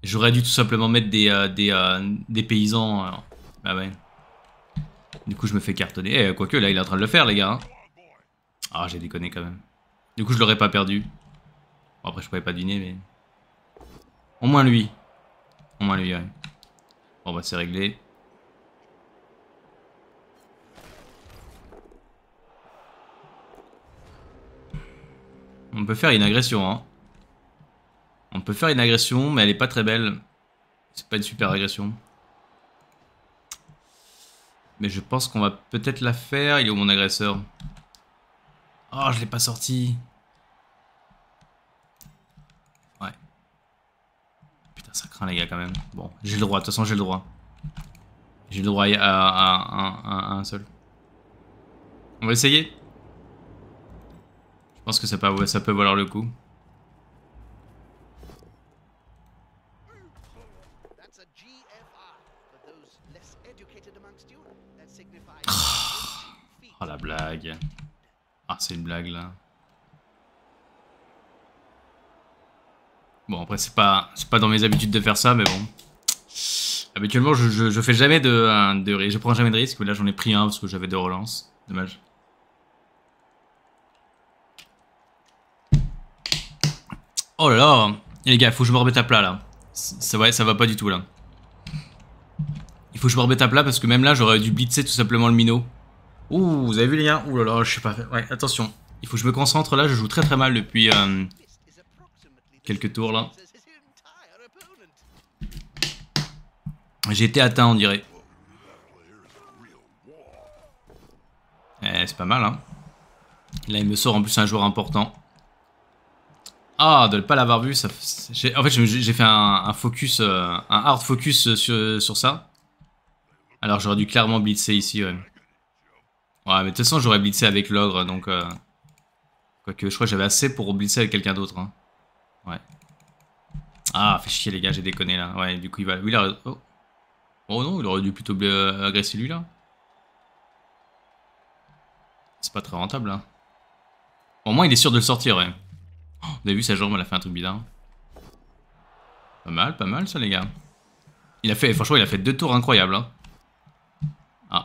J'aurais dû tout simplement mettre des, euh, des, euh, des paysans. bah ouais. Du coup je me fais cartonner. Eh, quoique là il est en train de le faire les gars. Hein. Ah j'ai déconné quand même. Du coup je l'aurais pas perdu. Bon, après, je pouvais pas dîner mais... Au moins lui. Au moins lui, ouais. Bon, bah, c'est réglé. On peut faire une agression, hein. On peut faire une agression, mais elle est pas très belle. C'est pas une super agression. Mais je pense qu'on va peut-être la faire. Il est où mon agresseur Oh, je l'ai pas sorti. ça craint les gars quand même. Bon, j'ai le droit, de toute façon j'ai le droit. J'ai le droit à, un seul. On va essayer. Je pense que ça peut, ça peut valoir le coup. Ah. Oh la blague. Ah c'est une blague là. Bon, après, c'est pas, pas dans mes habitudes de faire ça, mais bon. Habituellement, je, je, fais jamais de, Je prends jamais de risque, là, j'en ai pris un parce que j'avais deux relances. Dommage. Oh là là les gars, il faut que je me remette à plat, là. Ça, ouais, ça va pas du tout, là. Il faut que je me remette à plat parce que même là, j'aurais dû blitzer tout simplement le minot. Ouh, vous avez vu les liens Ouh là là, je sais pas... Ouais, attention. Il faut que je me concentre, là. Je joue très très mal depuis... Euh, quelques tours là. J'ai été atteint, on dirait. Eh, c'est pas mal, hein. Là, il me sort en plus un joueur important. Ah, de ne pas l'avoir vu, ça... En fait, j'ai fait un, focus, euh, un hard focus euh, sur, ça. Alors, j'aurais dû clairement blitzer ici, ouais. mais de toute façon, j'aurais blitzé avec l'ogre, donc... Euh, quoique, je crois que j'avais assez pour blitzer avec quelqu'un d'autre. Hein. Ouais. Ah, fait chier les gars, j'ai déconné là. Ouais, du coup il va... Oui, oh. oh. non, il aurait dû plutôt euh, agresser lui là. C'est pas très rentable là. Hein. Au moins il est sûr de le sortir, ouais. Oh, vous avez vu sa jambe, elle a fait un truc bizarre. Pas mal, pas mal ça les gars. Il a fait, franchement, il a fait deux tours incroyables. Hein. Ah.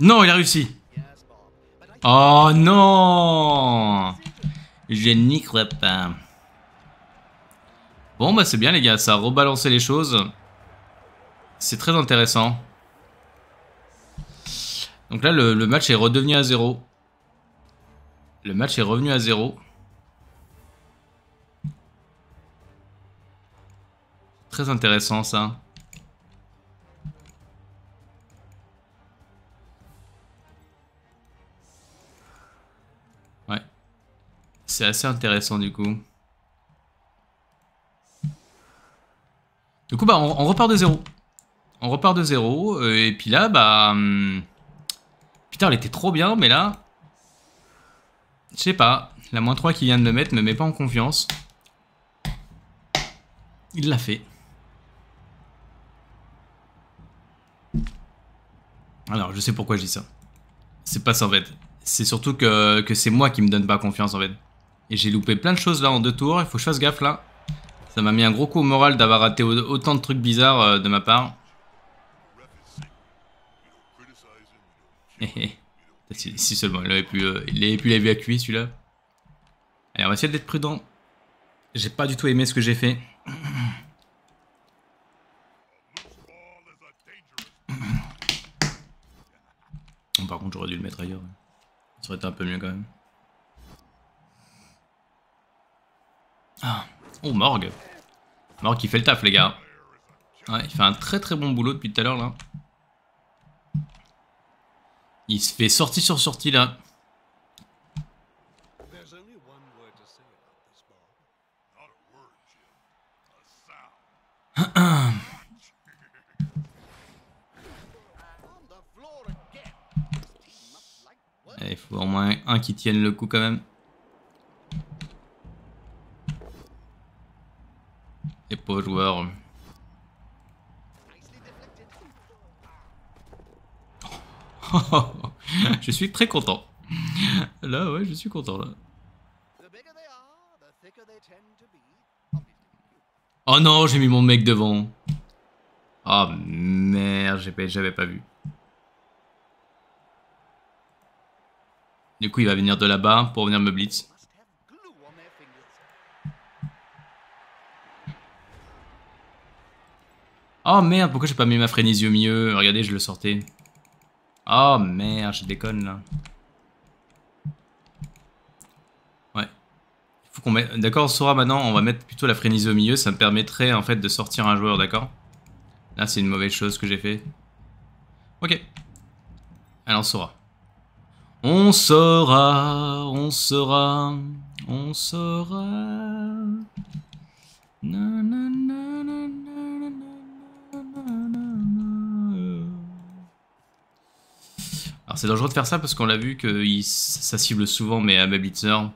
Non, il a réussi. Oh non je n'y crois pas. Bon, bah c'est bien les gars, ça a rebalancé les choses. C'est très intéressant. Donc là, le, le, match est redevenu à zéro. Le match est revenu à zéro. Très intéressant ça. C'est assez intéressant du coup. Du coup, bah, on, repart de zéro. On repart de zéro. Euh, et puis là, bah... Hmm, putain, elle était trop bien, mais là... Je sais pas. La moins 3 qui vient de le mettre me met pas en confiance. Il l'a fait. Alors, je sais pourquoi je dis ça. C'est pas ça en fait. C'est surtout que, que c'est moi qui me donne pas confiance en fait. Et j'ai loupé plein de choses là en deux tours. Il faut que je fasse gaffe là. Ça m'a mis un gros coup au moral d'avoir raté autant de trucs bizarres euh, de ma part. Eh, eh. si seulement il avait pu euh, il avait pu celui-là. Allez, on va essayer d'être prudent. J'ai pas du tout aimé ce que j'ai fait. Bon, par contre, j'aurais dû le mettre ailleurs. Ça aurait été un peu mieux quand même. Ah. Oh, Morgue. Morgue qui fait le taf, les gars. Ouais, il fait un très très bon boulot depuis tout à l'heure, là. Il se fait sortie sur sortie, là. Eh, il faut au moins un qui tienne le coup quand même. joueur. je suis très content. Là, ouais, je suis content là. Oh non, j'ai mis mon mec devant. Oh merde, j'avais pas vu. Du coup, il va venir de là-bas pour venir me blitz. Oh merde, pourquoi j'ai pas mis ma frénésie au milieu Regardez, je le sortais. Oh merde, je déconne là. Ouais. Faut qu'on mette... D'accord, Sora, maintenant, on va mettre plutôt la frénésie au milieu. Ça me permettrait en fait de sortir un joueur, d'accord Là, c'est une mauvaise chose que j'ai fait. Ok. Alors, saura. On saura, on saura, on saura. non, non, non. c'est dangereux de faire ça parce qu'on l'a vu que il, ça cible souvent mais à mes Donc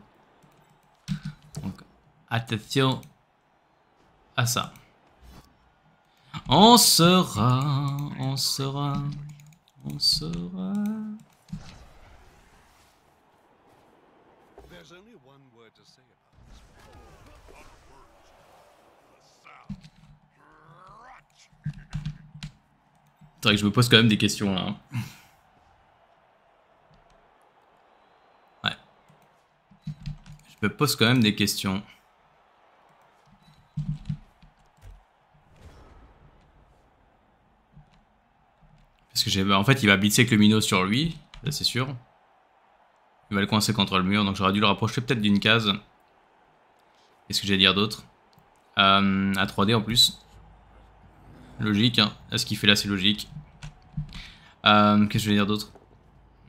attention à ça. On sera, on sera, on sera. C'est vrai que je me pose quand même des questions là. Hein. Je me pose quand même des questions. Parce que j'ai... Bah, en fait, il va blitzer avec le minot sur lui, c'est sûr. Il va le coincer contre le mur, donc j'aurais dû le rapprocher peut-être d'une case. Qu'est-ce que j'ai à dire d'autre A euh, À 3D en plus. Logique, hein. ce qu'il fait là, c'est logique. Euh, qu'est-ce que je vais dire d'autre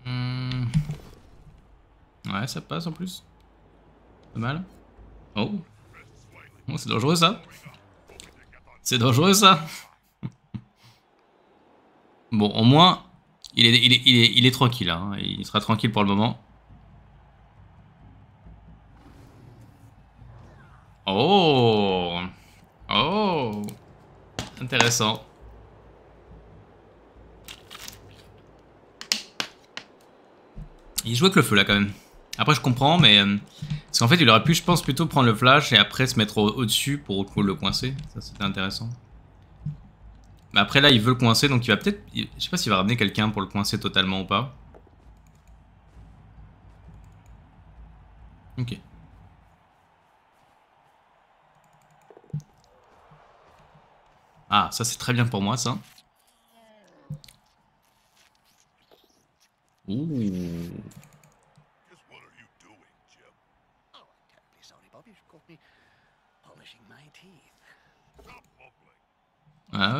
hmm. Ouais, ça passe en plus mal. Oh. oh. c'est dangereux ça. C'est dangereux ça. bon, au moins, il est, il est, il est, tranquille. Hein. Il sera tranquille pour le moment. Oh Oh Intéressant. Il joue avec le feu là quand même. Après je comprends mais euh, parce qu'en fait, il aurait pu, je pense, plutôt prendre le flash et après se mettre au-dessus pour le coincer. Ça, c'était intéressant. Mais après, là, il veut le coincer, donc il va peut-être... Je sais pas s'il va ramener quelqu'un pour le coincer totalement ou pas. Ok. Ah, ça, c'est très bien pour moi, ça.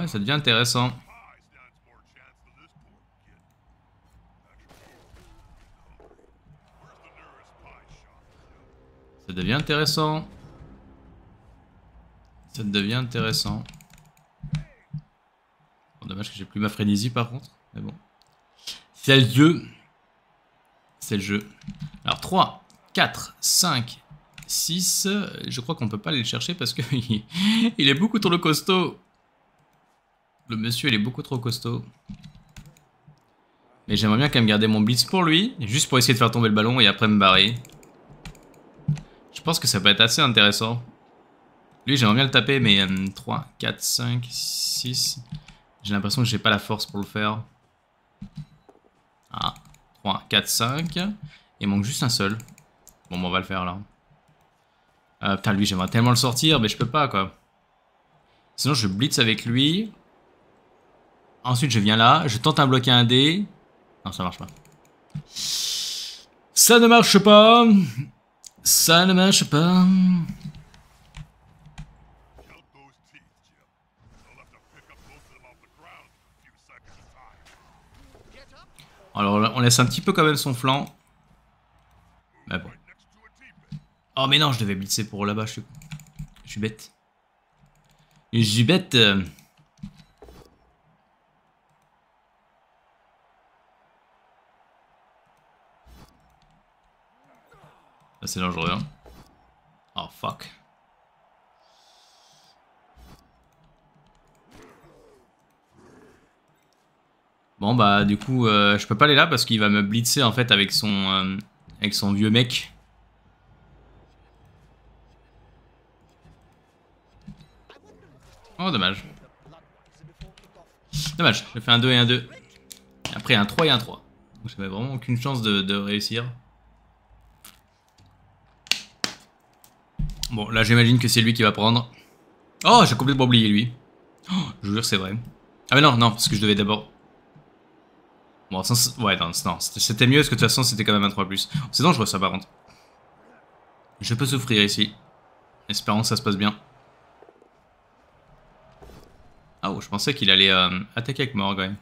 ça devient intéressant. Ça devient intéressant. Ça devient intéressant. Oh, dommage que j'ai plus ma frénésie par contre. Mais bon. C'est le jeu. C'est le jeu. Alors 3, 4, 5, 6. Je crois qu'on peut pas aller le chercher parce que il est beaucoup trop le costaud. Le monsieur, il est beaucoup trop costaud. Mais j'aimerais bien quand même garder mon blitz pour lui, juste pour essayer de faire tomber le ballon et après me barrer. Je pense que ça peut être assez intéressant. Lui, j'aimerais bien le taper, mais 3, 4, 5, 6... J'ai l'impression que j'ai pas la force pour le faire. Ah, 3, 4, 5... Il manque juste un seul. Bon, on va le faire, là. Euh, putain, lui, j'aimerais tellement le sortir, mais je peux pas, quoi. Sinon, je blitz avec lui. Ensuite, je viens là, je tente un bloquer un dé. Non, ça marche pas. Ça ne marche pas. Ça ne marche pas. Alors, on laisse un petit peu quand même son flanc. Mais bah bon. Oh, mais non, je devais blitzer pour là-bas, je Je suis bête. Je suis bête. Euh. Ah, c'est dangereux. Hein. Oh fuck. Bon bah du coup euh, je peux pas aller là parce qu'il va me blitzer en fait avec son euh, avec son vieux mec. Oh dommage. Dommage, j'ai fait un 2 et un 2. Après un 3 et un 3. Donc j'avais vraiment aucune chance de réussir. Bon, là j'imagine que c'est lui qui va prendre. Oh, j'ai complètement oublié lui. Oh, je vous jure, c'est vrai. Ah mais non, non, parce que je devais d'abord... Bon, ouais, non, non c'était mieux parce que de toute façon c'était quand même un 3+. C'est dangereux ça par contre. Je peux souffrir ici. Espérons que ça se passe bien. Ah oh, je pensais qu'il allait euh, attaquer avec Morgue,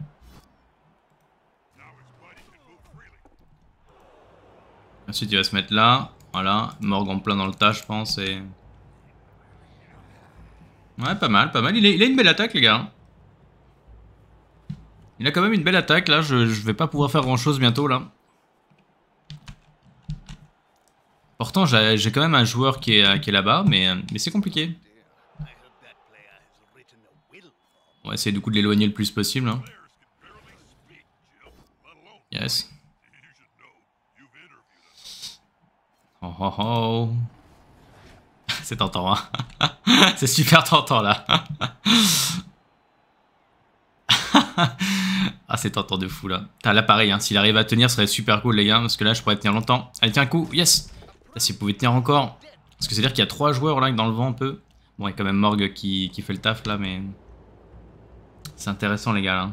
Ensuite il va se mettre là. Voilà, Morgue plein dans le tas, je pense. Et... Ouais, pas mal, pas mal. Il a, une belle attaque, les gars. Hein. Il a quand même une belle attaque, là. Je, vais pas pouvoir faire grand-chose bientôt, là. Pourtant, j'ai quand même un joueur qui est, euh, là-bas, euh, mais, c'est compliqué. On va essayer du coup de l'éloigner le plus possible. Hein. Yes. Oh oh, oh. C'est tentant, hein C'est super tentant, là. ah, c'est tentant de fou, là. T'as l'appareil, hein. S'il arrive à tenir, ce serait super cool, les gars. Parce que là, je pourrais tenir longtemps. Elle tient un coup. Yes si vous pouvait tenir encore. Parce que c'est-à-dire qu'il y a trois joueurs, là, dans le vent, un peu. Bon, il y a quand même Morgue qui, qui fait le taf, là, mais... C'est intéressant, les gars, là.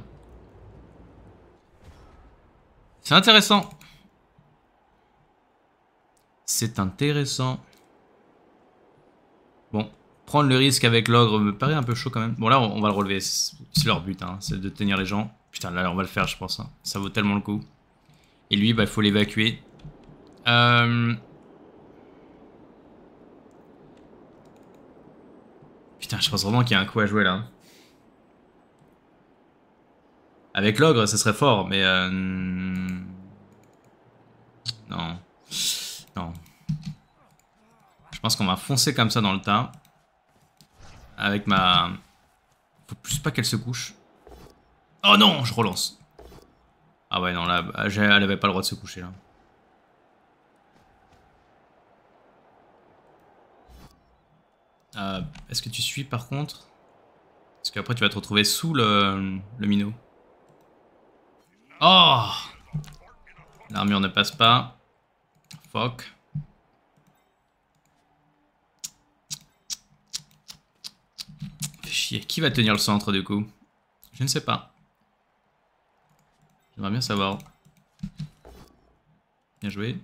C'est intéressant. C'est intéressant. Bon, prendre le risque avec l'ogre me paraît un peu chaud quand même. Bon là, on, va le relever. C'est leur but, hein, c'est de tenir les gens. Putain, là, on va le faire, je pense. Hein. Ça vaut tellement le coup. Et lui, bah, il faut l'évacuer. Euh, putain, je pense vraiment qu'il y a un coup à jouer là. Avec l'ogre, ce serait fort, mais... Euh... Non. Non. Je pense qu'on va foncer comme ça dans le tas. Avec ma... Faut plus pas qu'elle se couche. Oh non, je relance. Ah ouais, non, là, elle avait pas le droit de se coucher, là. Euh, est-ce que tu suis, par contre Parce qu'après, tu vas te retrouver sous le, le minot. Oh L'armure ne passe pas fuck. chier. Qui va tenir le centre du coup Je ne sais pas. J'aimerais bien savoir. Bien joué.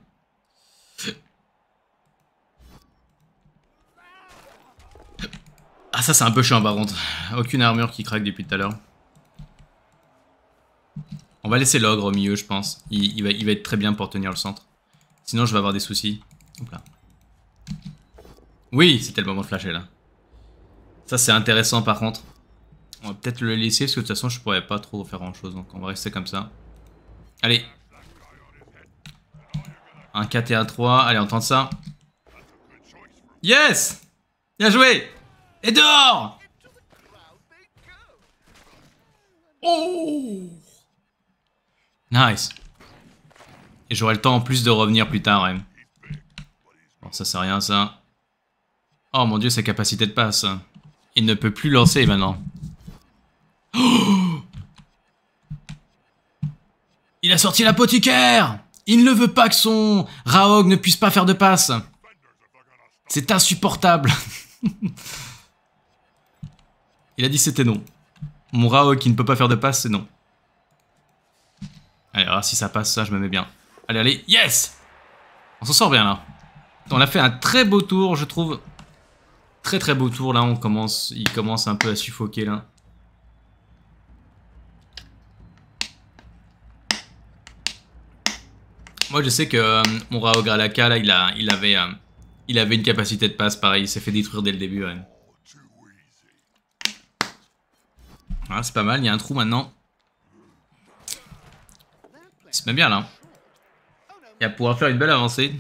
Ah ça c'est un peu chiant par contre. Aucune armure qui craque depuis tout à l'heure. On va laisser l'ogre au milieu je pense. il va être très bien pour tenir le centre. Sinon, je vais avoir des soucis. Oui, c'était le moment de flasher, là. Ça, c'est intéressant, par contre. On va peut-être le laisser, parce que de toute façon, je pourrais pas trop faire grand-chose. Donc, on va rester comme ça. Allez. Un 4 et un 3. Allez, on tente ça. Yes Bien joué Et dehors Oh Nice et j'aurai le temps en plus de revenir plus tard, ouais. Bon, ça sert à rien, ça. Oh mon dieu, sa capacité de passe. Il ne peut plus lancer maintenant. Il a sorti l'apothicaire Il ne veut pas que son Raog ne puisse pas faire de passe. C'est insupportable. Il a dit c'était non. Mon Raog qui ne peut pas faire de passe, c'est non. Allez, alors si ça passe, ça, je me mets bien. Allez, allez, yes On s'en sort bien là. On a fait un très beau tour, je trouve. Très très beau tour là, on commence, il commence un peu à suffoquer là. Moi je sais que euh, mon Rao là, il, il, avait, euh, il avait une capacité de passe pareil, il s'est fait détruire dès le début. Ah, c'est pas mal, il y a un trou maintenant. C'est même bien là. Il va pouvoir faire une belle avancée.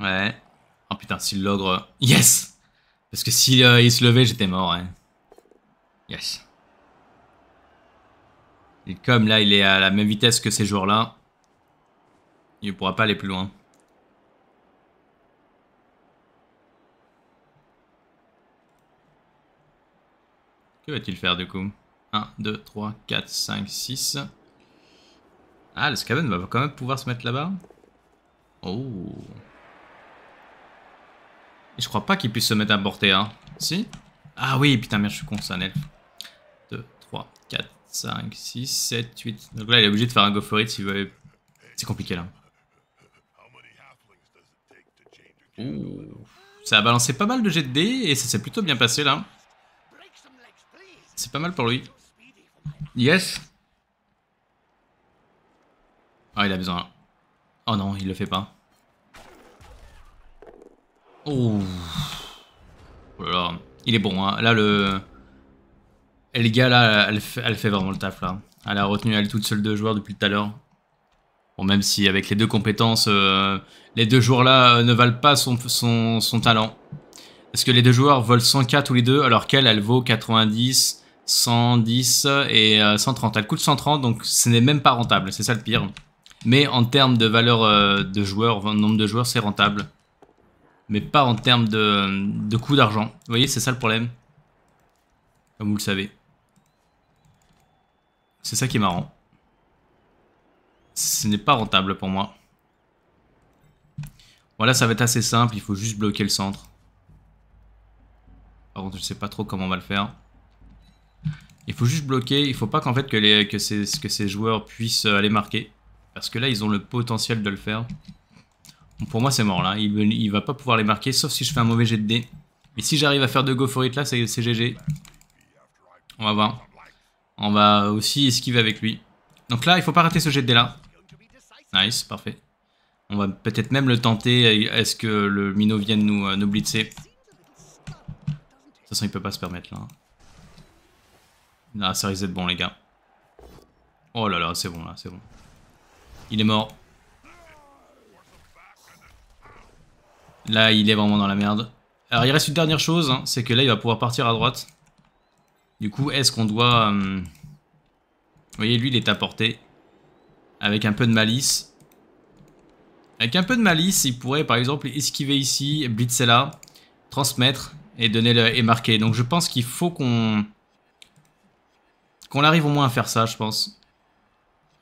Ouais. Oh putain, si l'ogre... Yes Parce que s'il euh, il se levait, j'étais mort. ouais hein. Yes. Et comme là, il est à la même vitesse que ces joueurs-là, il ne pourra pas aller plus loin. Que va-t-il faire du coup 1, 2, 3, 4, 5, 6. Ah, le scaven va quand même pouvoir se mettre là-bas. Oh. Et je crois pas qu'il puisse se mettre à portée, hein. Si Ah oui, putain, merde, je suis con, ça Nel. 2, 3, 4, 5, 6, 7, 8. Donc là, il est obligé de faire un go for it s'il veut. C'est compliqué là. Ça a balancé pas mal de jets de dés et ça s'est plutôt bien passé là. C'est pas mal pour lui. Yes Ah, il a besoin. Oh non, il le fait pas. Oh. là Il est bon, hein. Là, le... Elga, là, elle fait, vraiment le taf, là. Elle a retenu, elle, toute seule deux joueurs depuis tout à l'heure. Bon, même si avec les deux compétences, euh, les deux joueurs-là euh, ne valent pas son, talent. Est-ce que les deux joueurs volent 104 k tous les deux, alors qu'elle, elle vaut 90 110 et 130. Euh, Elle coûte 130, donc ce n'est même pas rentable. C'est ça le pire. Mais en termes de valeur euh, de joueurs, nombre de joueurs, c'est rentable. Mais pas en termes de, de coût d'argent. Vous voyez, c'est ça le problème. Comme vous le savez. C'est ça qui est marrant. Ce n'est pas rentable pour moi. Voilà, ça va être assez simple. Il faut juste bloquer le centre. Par contre, je ne sais pas trop comment on va le faire. Il faut juste bloquer, il faut pas qu'en fait que, les, que, ces, que ces joueurs puissent euh, aller marquer. Parce que là, ils ont le potentiel de le faire. pour moi, c'est mort là. Il, il va pas pouvoir les marquer, sauf si je fais un mauvais jet de dé. Mais si j'arrive à faire de go for it là, c'est GG. On va voir. On va aussi esquiver avec lui. Donc là, il faut pas rater ce jet de dé là. Nice, parfait. On va peut-être même le tenter. Est-ce que le Mino vienne nous, euh, nous blitzer De toute façon, il peut pas se permettre là. Hein. Ah, ça risque d'être bon, les gars. Oh là là, c'est bon, là, c'est bon. Il est mort. Là, il est vraiment dans la merde. Alors, il reste une dernière chose, hein, c'est que là, il va pouvoir partir à droite. Du coup, est-ce qu'on doit... Euh, vous voyez, lui, il est à portée. Avec un peu de malice. Avec un peu de malice, il pourrait, par exemple, esquiver ici, blitzer là, transmettre et donner le... et marquer. Donc, je pense qu'il faut qu'on... Qu'on arrive au moins à faire ça, je pense.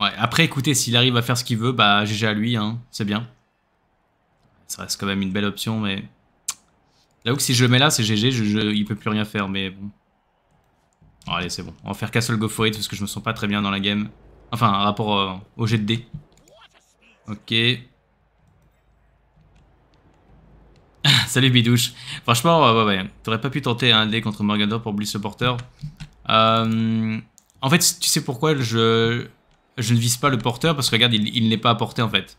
Ouais, après, écoutez, s'il arrive à faire ce qu'il veut, bah GG à lui, hein, c'est bien. Ça reste quand même une belle option, mais... là où si je le mets là, c'est GG, je, il peut plus rien faire, mais bon. allez, c'est bon. On va faire Castle Go For It, parce que je me sens pas très bien dans la game. Enfin, rapport euh, au jet de dés. Ok. Salut Bidouche. Franchement, ouais, ouais, ouais. T'aurais pas pu tenter un dé contre Morgador pour Blue Supporter. Euh... En fait, tu sais pourquoi je, je ne vise pas le porteur Parce que regarde, il, il n'est pas à portée en fait.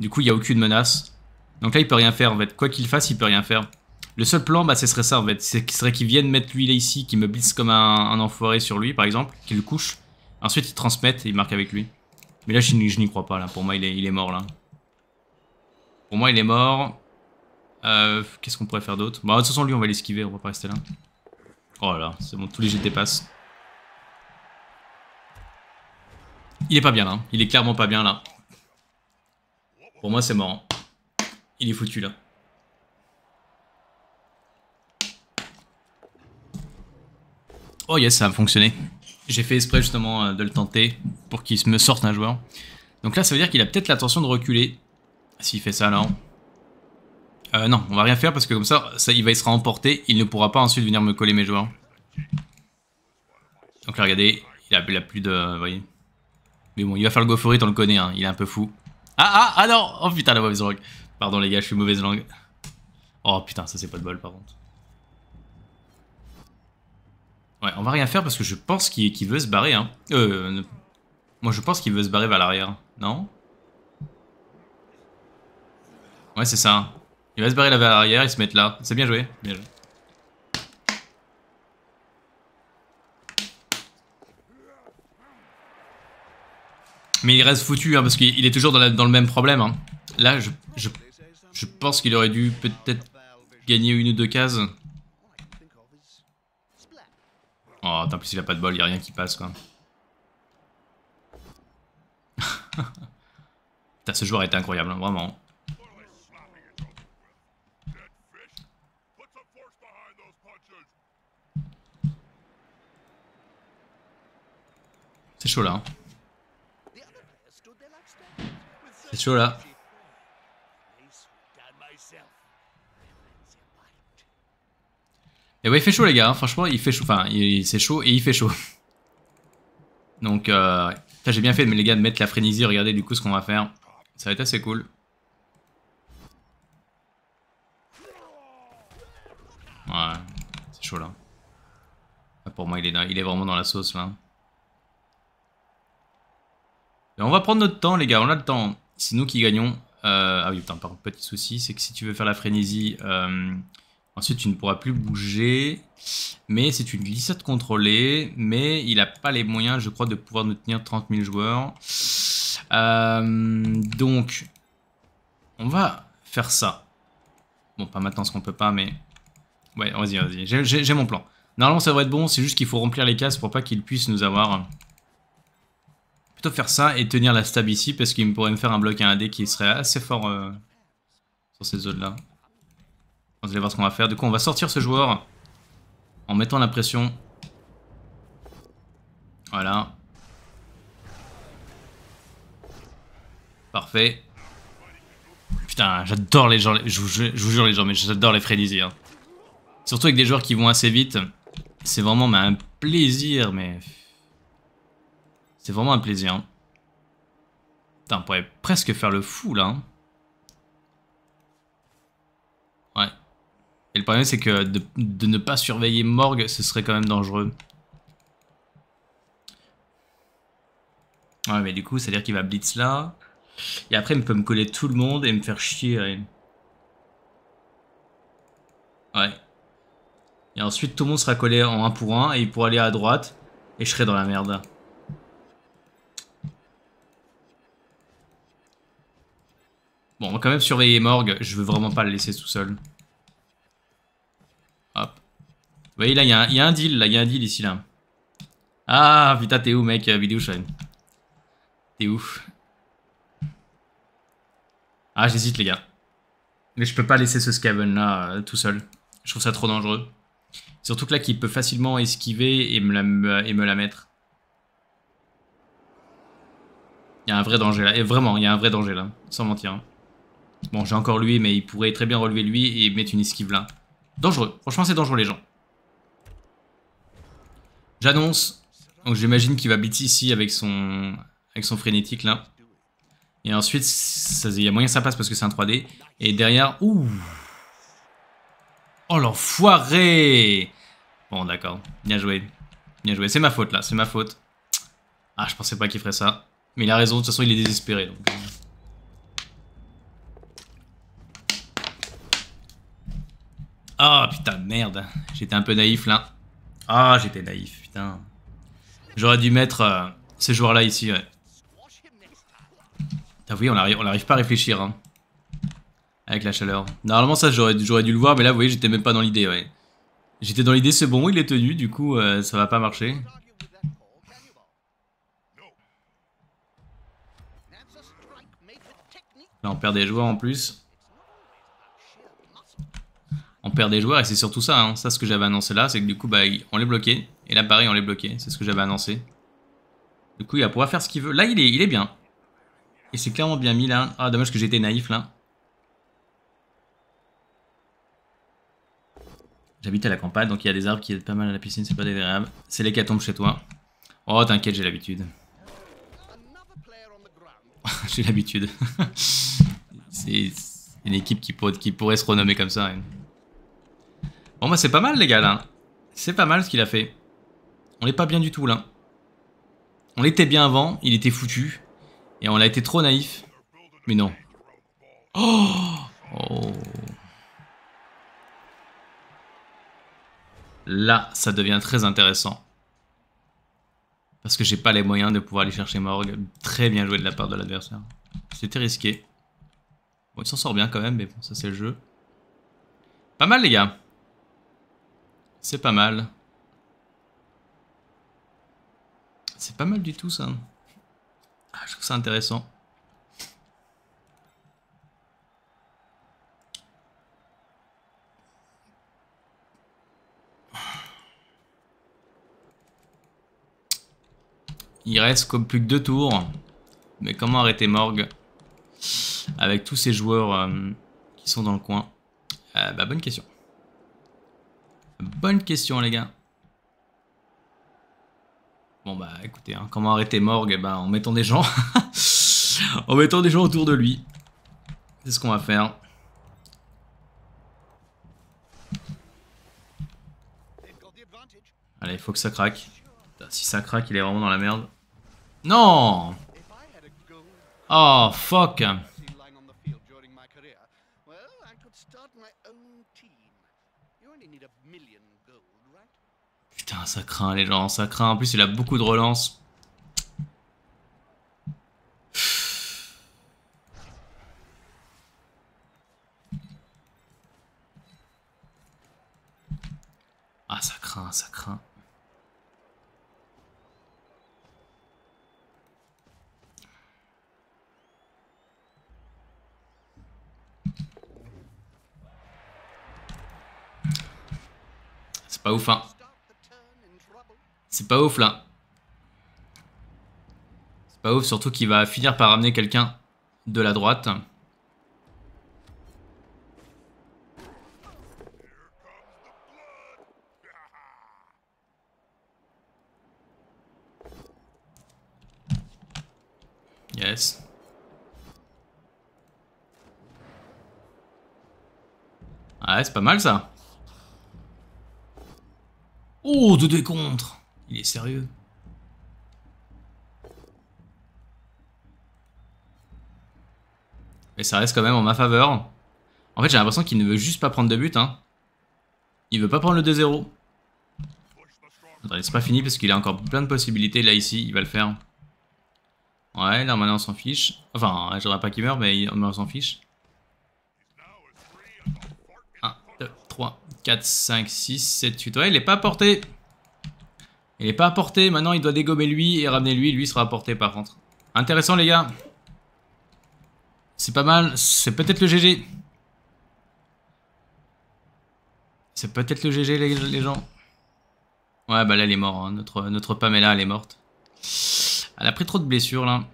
Du coup, il n'y a aucune menace. Donc là, il peut rien faire en fait. Quoi qu'il fasse, il peut rien faire. Le seul plan, bah, ce serait ça en fait. Ce serait qu'il vienne mettre lui là ici, qu'il me blisse comme un, un, enfoiré sur lui par exemple, qu'il le couche. Ensuite, il transmette et il marque avec lui. Mais là, je, je n'y crois pas là. Pour moi, il est, il est mort là. Pour moi, il est mort. Euh, qu'est-ce qu'on pourrait faire d'autre Bah, de toute façon, lui, on va l'esquiver, on va pas rester là. Oh là, c'est bon, tous les jets dépassent. Il est pas bien là. Hein. Il est clairement pas bien là. Pour moi, c'est mort. Hein. Il est foutu là. Oh yes, ça a fonctionné. J'ai fait exprès justement euh, de le tenter pour qu'il me sorte un joueur. Donc là, ça veut dire qu'il a peut-être l'intention de reculer. S'il fait ça, alors... Euh, non, on va rien faire parce que comme ça, il va y sera emporté. Il ne pourra pas ensuite venir me coller mes joueurs. Donc là, regardez, il a, il plus de... Vous euh, voyez mais bon, il va faire le go on le connaît, hein, il est un peu fou. Ah, ah, ah non Oh putain, la mauvaise langue. Pardon les gars, je suis mauvaise langue. Oh putain, ça c'est pas de bol par contre. Ouais, on va rien faire parce que je pense qu'il veut se barrer, hein. Euh, moi je pense qu'il veut se barrer vers l'arrière, non Ouais, c'est ça. Il va se barrer vers l'arrière, et se mettre là. C'est bien joué. Bien joué. Mais il reste foutu, hein, parce qu'il est toujours dans, le même problème. Hein. Là, je, pense qu'il aurait dû peut-être gagner une ou deux cases. Oh, en plus il a pas de bol, il a rien qui passe, quoi. Putain, ce joueur était incroyable, hein, vraiment. C'est chaud là. C'est chaud là. Et ouais, il fait chaud les gars, hein. franchement, il fait chaud. Enfin, c'est chaud et il fait chaud. Donc, euh, j'ai bien fait les gars de mettre la frénésie. Regardez du coup ce qu'on va faire. Ça va être assez cool. Ouais, c'est chaud là. Pour moi, il est, il est vraiment dans la sauce là. Et on va prendre notre temps les gars, on a le temps c'est nous qui gagnons. Euh, ah oui, putain, pas de petit souci, c'est que si tu veux faire la frénésie, euh, ensuite tu ne pourras plus bouger. Mais c'est une glissade contrôlée, mais il n'a pas les moyens, je crois, de pouvoir nous tenir 30 000 joueurs. Euh, donc, on va faire ça. Bon, pas maintenant, ce qu'on peut pas, mais... Ouais, vas-y, vas-y, j'ai mon plan. Normalement, ça devrait être bon, c'est juste qu'il faut remplir les cases pour pas qu'ils puissent nous avoir faire ça et tenir la stab ici parce qu'il pourrait me faire un bloc à un qui serait assez fort euh, sur ces zones-là. On allez voir ce qu'on va faire. Du coup, on va sortir ce joueur en mettant la pression. Voilà. Parfait. Putain, j'adore les gens, je vous, jure les gens, mais j'adore les frénésies. Hein. Surtout avec des joueurs qui vont assez vite. C'est vraiment un plaisir, mais... C'est vraiment un plaisir. Hein. Putain, on pourrait presque faire le fou, là. Hein. Ouais. Et le problème, c'est que de, ne pas surveiller Morgue, ce serait quand même dangereux. Ouais, mais du coup, c'est-à-dire qu'il va blitz là. Et après, il peut me coller tout le monde et me faire chier. Euh. ouais. Et ensuite, tout le monde sera collé en 1 pour 1 et il pourra aller à droite. Et je serai dans la merde. Bon, on va quand même surveiller Morgue. Je veux vraiment pas le laisser tout seul. Hop. Vous voyez, là, il y, a un deal. Là, il y a un deal ici, là. Ah, putain, t'es où, mec, euh, Bidouchen T'es où Ah, j'hésite, les gars. Mais je peux pas laisser ce scaven là, euh, tout seul. Je trouve ça trop dangereux. Surtout que là, qu'il peut facilement esquiver et me la, et me la mettre. Il y a un vrai danger là. Et vraiment, il y a un vrai danger là. Sans mentir. Hein. Bon, j'ai encore lui, mais il pourrait très bien relever lui et mettre une esquive là. Dangereux. Franchement, c'est dangereux, les gens. J'annonce. Donc, j'imagine qu'il va beat ici avec son, avec son frénétique, là. Et ensuite, il y a moyen que ça passe parce que c'est un 3D. Et derrière... Ouh Oh, l'enfoiré Bon, d'accord. Bien joué. Bien joué. C'est ma faute, là. C'est ma faute. Ah, je pensais pas qu'il ferait ça. Mais il a raison. De toute façon, il est désespéré. Donc... Euh, Ah oh, putain, merde. J'étais un peu naïf là. Ah, j'étais naïf, putain. J'aurais dû mettre euh, ce joueur-là ici, ouais. T'as vu, on n'arrive pas à réfléchir, hein. Avec la chaleur. Normalement, ça, j'aurais dû le voir, mais là, vous voyez, j'étais même pas dans l'idée, ouais. J'étais dans l'idée, c'est bon, il est tenu, du coup, euh, ça va pas marcher. Là, on perd des joueurs en plus on perd des joueurs et c'est surtout ça. Hein. Ça, ce que j'avais annoncé là, c'est que du coup, bah, on les bloqué. Et là, pareil, on les bloqué. C'est ce que j'avais annoncé. Du coup, il va pouvoir faire ce qu'il veut. Là, il est, il est bien. Et c'est clairement bien mis là. Ah, dommage que j'étais naïf là. J'habite à la campagne, donc il y a des arbres qui aident pas mal à la piscine, c'est pas désagréable. C'est les tombent chez toi. Oh, t'inquiète, j'ai l'habitude. j'ai l'habitude. c'est une équipe qui, qui pourrait se renommer comme ça. Hein. Bon bah, c'est pas mal les gars là. C'est pas mal ce qu'il a fait. On n'est pas bien du tout là. On l'était bien avant, il était foutu. Et on a été trop naïf. Mais non. Oh, oh. Là, ça devient très intéressant. Parce que j'ai pas les moyens de pouvoir aller chercher Morgue. Très bien joué de la part de l'adversaire. C'était risqué. Bon, il s'en sort bien quand même, mais bon, ça c'est le jeu. Pas mal les gars. C'est pas mal. C'est pas mal du tout ça. Ah, je trouve ça intéressant. Il reste comme plus que deux tours. Mais comment arrêter Morgue avec tous ces joueurs euh, qui sont dans le coin euh, bah, Bonne question. Bonne question, les gars. Bon, bah écoutez, hein, comment arrêter Morgue bah, En mettant des gens. en mettant des gens autour de lui. C'est ce qu'on va faire. Allez, il faut que ça craque. si ça craque, il est vraiment dans la merde. Non Oh, fuck Ah, ça craint les gens, ça craint. En plus, il a beaucoup de relance. Ah, ça craint, ça craint. C'est pas ouf, hein. C'est pas ouf là. C'est pas ouf, surtout qu'il va finir par ramener quelqu'un de la droite. Yes. Ouais, ah, c'est pas mal ça. Oh, de contre. Il est sérieux. Mais ça reste quand même en ma faveur. En fait, j'ai l'impression qu'il ne veut juste pas prendre de but. Hein. Il veut pas prendre le 2-0. Attendez, c'est pas fini parce qu'il a encore plein de possibilités. Là, ici, il va le faire. Ouais, là, maintenant, on s'en fiche. Enfin, je voudrais pas qu'il meurt, mais on s'en fiche. 1, 2, 3, 4, 5, 6, 7, 8. Ouais, il est pas porté. Il est pas apporté, maintenant il doit dégommer lui et ramener lui, lui sera apporté par contre. Intéressant les gars. C'est pas mal, c'est peut-être le GG. C'est peut-être le GG les, gens. Ouais bah là elle est morte, hein. notre, notre Pamela elle est morte. Elle a pris trop de blessures là.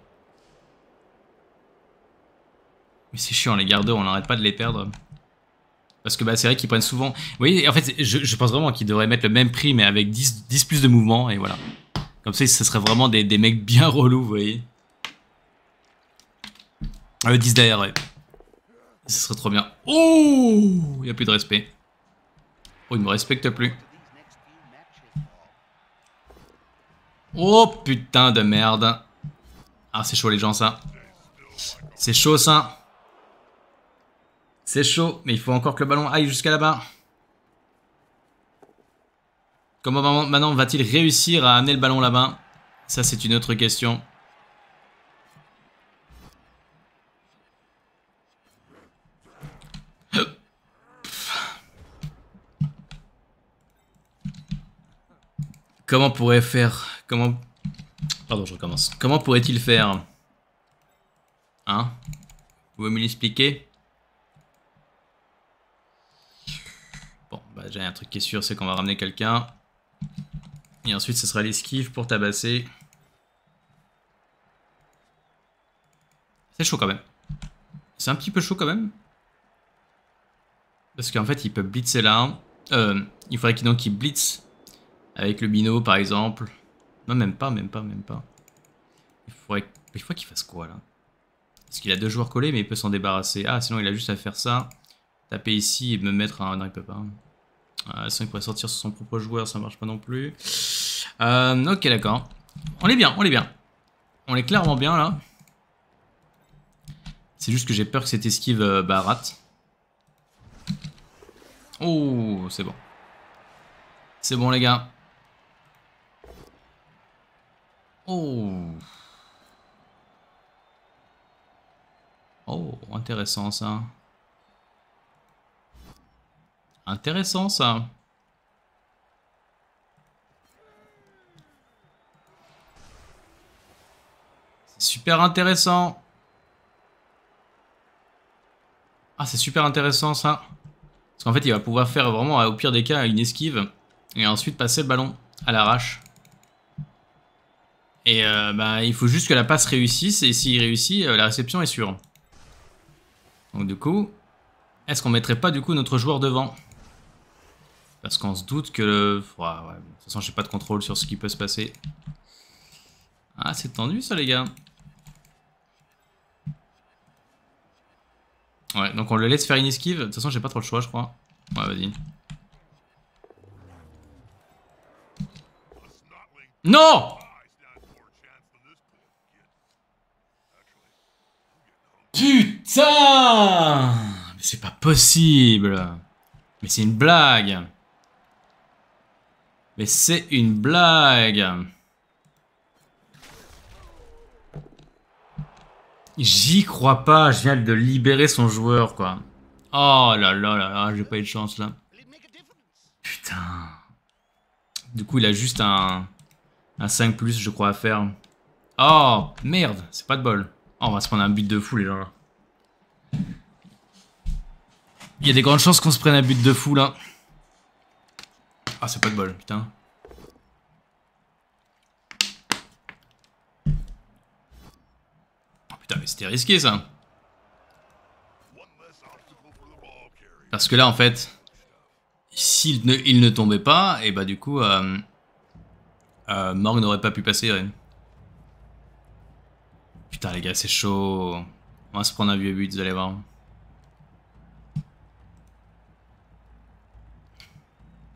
Mais c'est chiant les gardeurs. on n'arrête pas de les perdre. Parce que bah, c'est vrai qu'ils prennent souvent. Vous voyez, en fait, je, pense vraiment qu'ils devraient mettre le même prix, mais avec 10, plus de mouvements, et voilà. Comme ça, ce serait vraiment des, mecs bien relous, vous voyez. Ah, le 10 derrière, ouais. Ce serait trop bien. Oh Il n'y a plus de respect. Oh, il me respecte plus. Oh, putain de merde. Ah, c'est chaud, les gens, ça. C'est chaud, ça. C'est chaud, mais il faut encore que le ballon aille jusqu'à là-bas. Comment maintenant va-t-il réussir à amener le ballon là-bas Ça, c'est une autre question. Comment pourrait faire Comment Pardon, je recommence. Comment pourrait-il faire Hein Vous pouvez me l'expliquer Bah, J'ai un truc qui est sûr, c'est qu'on va ramener quelqu'un. Et ensuite, ce sera l'esquive pour tabasser. C'est chaud quand même. C'est un petit peu chaud quand même. Parce qu'en fait, il peut blitzer là. Euh, il faudrait qu'il blitz avec le bino, par exemple. Non, même pas, même pas, même pas. Il faudrait, qu'il fasse quoi, là Parce qu'il a deux joueurs collés, mais il peut s'en débarrasser. Ah, sinon, il a juste à faire ça. Taper ici et me mettre un... Non, il peut pas. Euh, il pourrait sortir sur son propre joueur, ça marche pas non plus. Euh, ok, d'accord. On est bien, on est bien. On est clairement bien, là. C'est juste que j'ai peur que cette esquive euh, bah, rate. Oh, c'est bon. C'est bon, les gars. Oh. Oh, intéressant, ça. Intéressant ça. C'est super intéressant. Ah, c'est super intéressant ça. Parce qu'en fait, il va pouvoir faire vraiment, au pire des cas, une esquive. Et ensuite passer le ballon à l'arrache. Et euh, bah, il faut juste que la passe réussisse. Et s'il réussit, euh, la réception est sûre. Donc du coup, est-ce qu'on mettrait pas du coup notre joueur devant parce qu'on se doute que... Le... de toute façon, j'ai pas de contrôle sur ce qui peut se passer. Ah, c'est tendu ça, les gars. Ouais, donc on le laisse faire une esquive. De toute façon, j'ai pas trop le choix, je crois. Ouais, vas-y. Non Putain Mais c'est pas possible Mais c'est une blague mais c'est une blague J'y crois pas, je viens de libérer son joueur, quoi. Oh là là là là, j'ai pas eu de chance, là. Putain. Du coup, il a juste un, un 5+, plus, je crois, à faire. Oh, merde, c'est pas de bol. Oh, on va se prendre un but de fou, les gens, là. Il y a des grandes chances qu'on se prenne un but de fou, là. Ah, c'est pas de bol, putain. Oh, putain, mais c'était risqué, ça. Parce que là, en fait, s'il ne, il ne tombait pas, et eh bah ben, du coup, euh, euh, Morgue n'aurait pas pu passer Putain, les gars, c'est chaud. On va se prendre un vieux but, vous allez voir.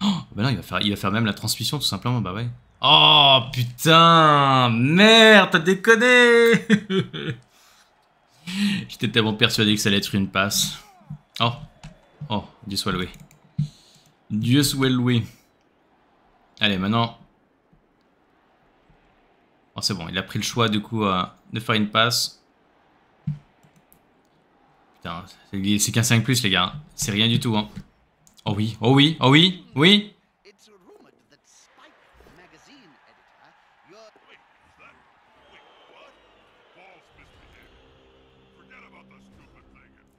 Oh, bah non, il va, faire, il va faire même la transmission, tout simplement, bah ouais. Oh, putain Merde, t'as déconné J'étais tellement persuadé que ça allait être une passe. Oh, oh, Dieu soit loué. Dieu soit loué. Allez, maintenant... Oh, c'est bon, il a pris le choix, du coup, euh, de faire une passe. Putain, c'est qu'un 5+, les gars. C'est rien du tout, hein. Oh oui, oh oui, oh oui, oui.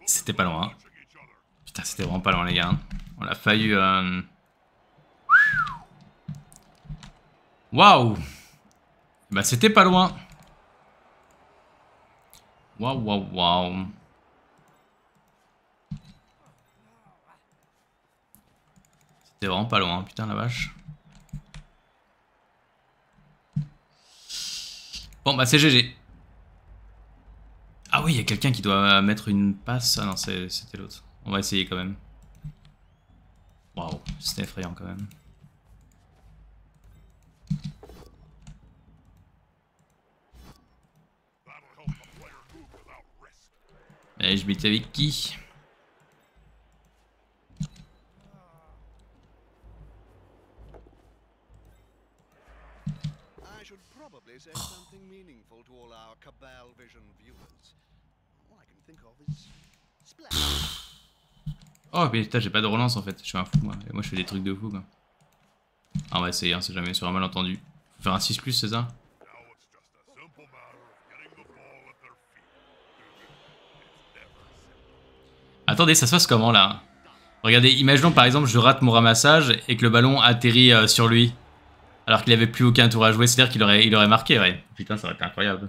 C'était pas loin. Putain, c'était vraiment pas loin, les gars. On a failli... Euh, waouh Bah, c'était pas loin. Waouh, waouh, waouh. C'est vraiment pas loin, putain la vache. Bon bah c'est GG. Ah oui, il y a quelqu'un qui doit mettre une passe. Ah non, c'était l'autre. On va essayer quand même. Waouh, c'était effrayant quand même. Et je m'étais avec qui Oh putain, j'ai pas de relance en fait, je suis un fou moi. Et moi je fais des trucs de fou quoi. Ah, on va essayer, hein, c'est jamais sur un malentendu. Faut faire un 6 plus, c'est ça Attendez, ça se passe comment là Regardez, imaginons par exemple je rate mon ramassage et que le ballon atterrit euh, sur lui alors qu'il n'avait plus aucun tour à jouer, c'est-à-dire qu'il aurait, il aurait marqué, ouais. Putain, ça aurait été incroyable.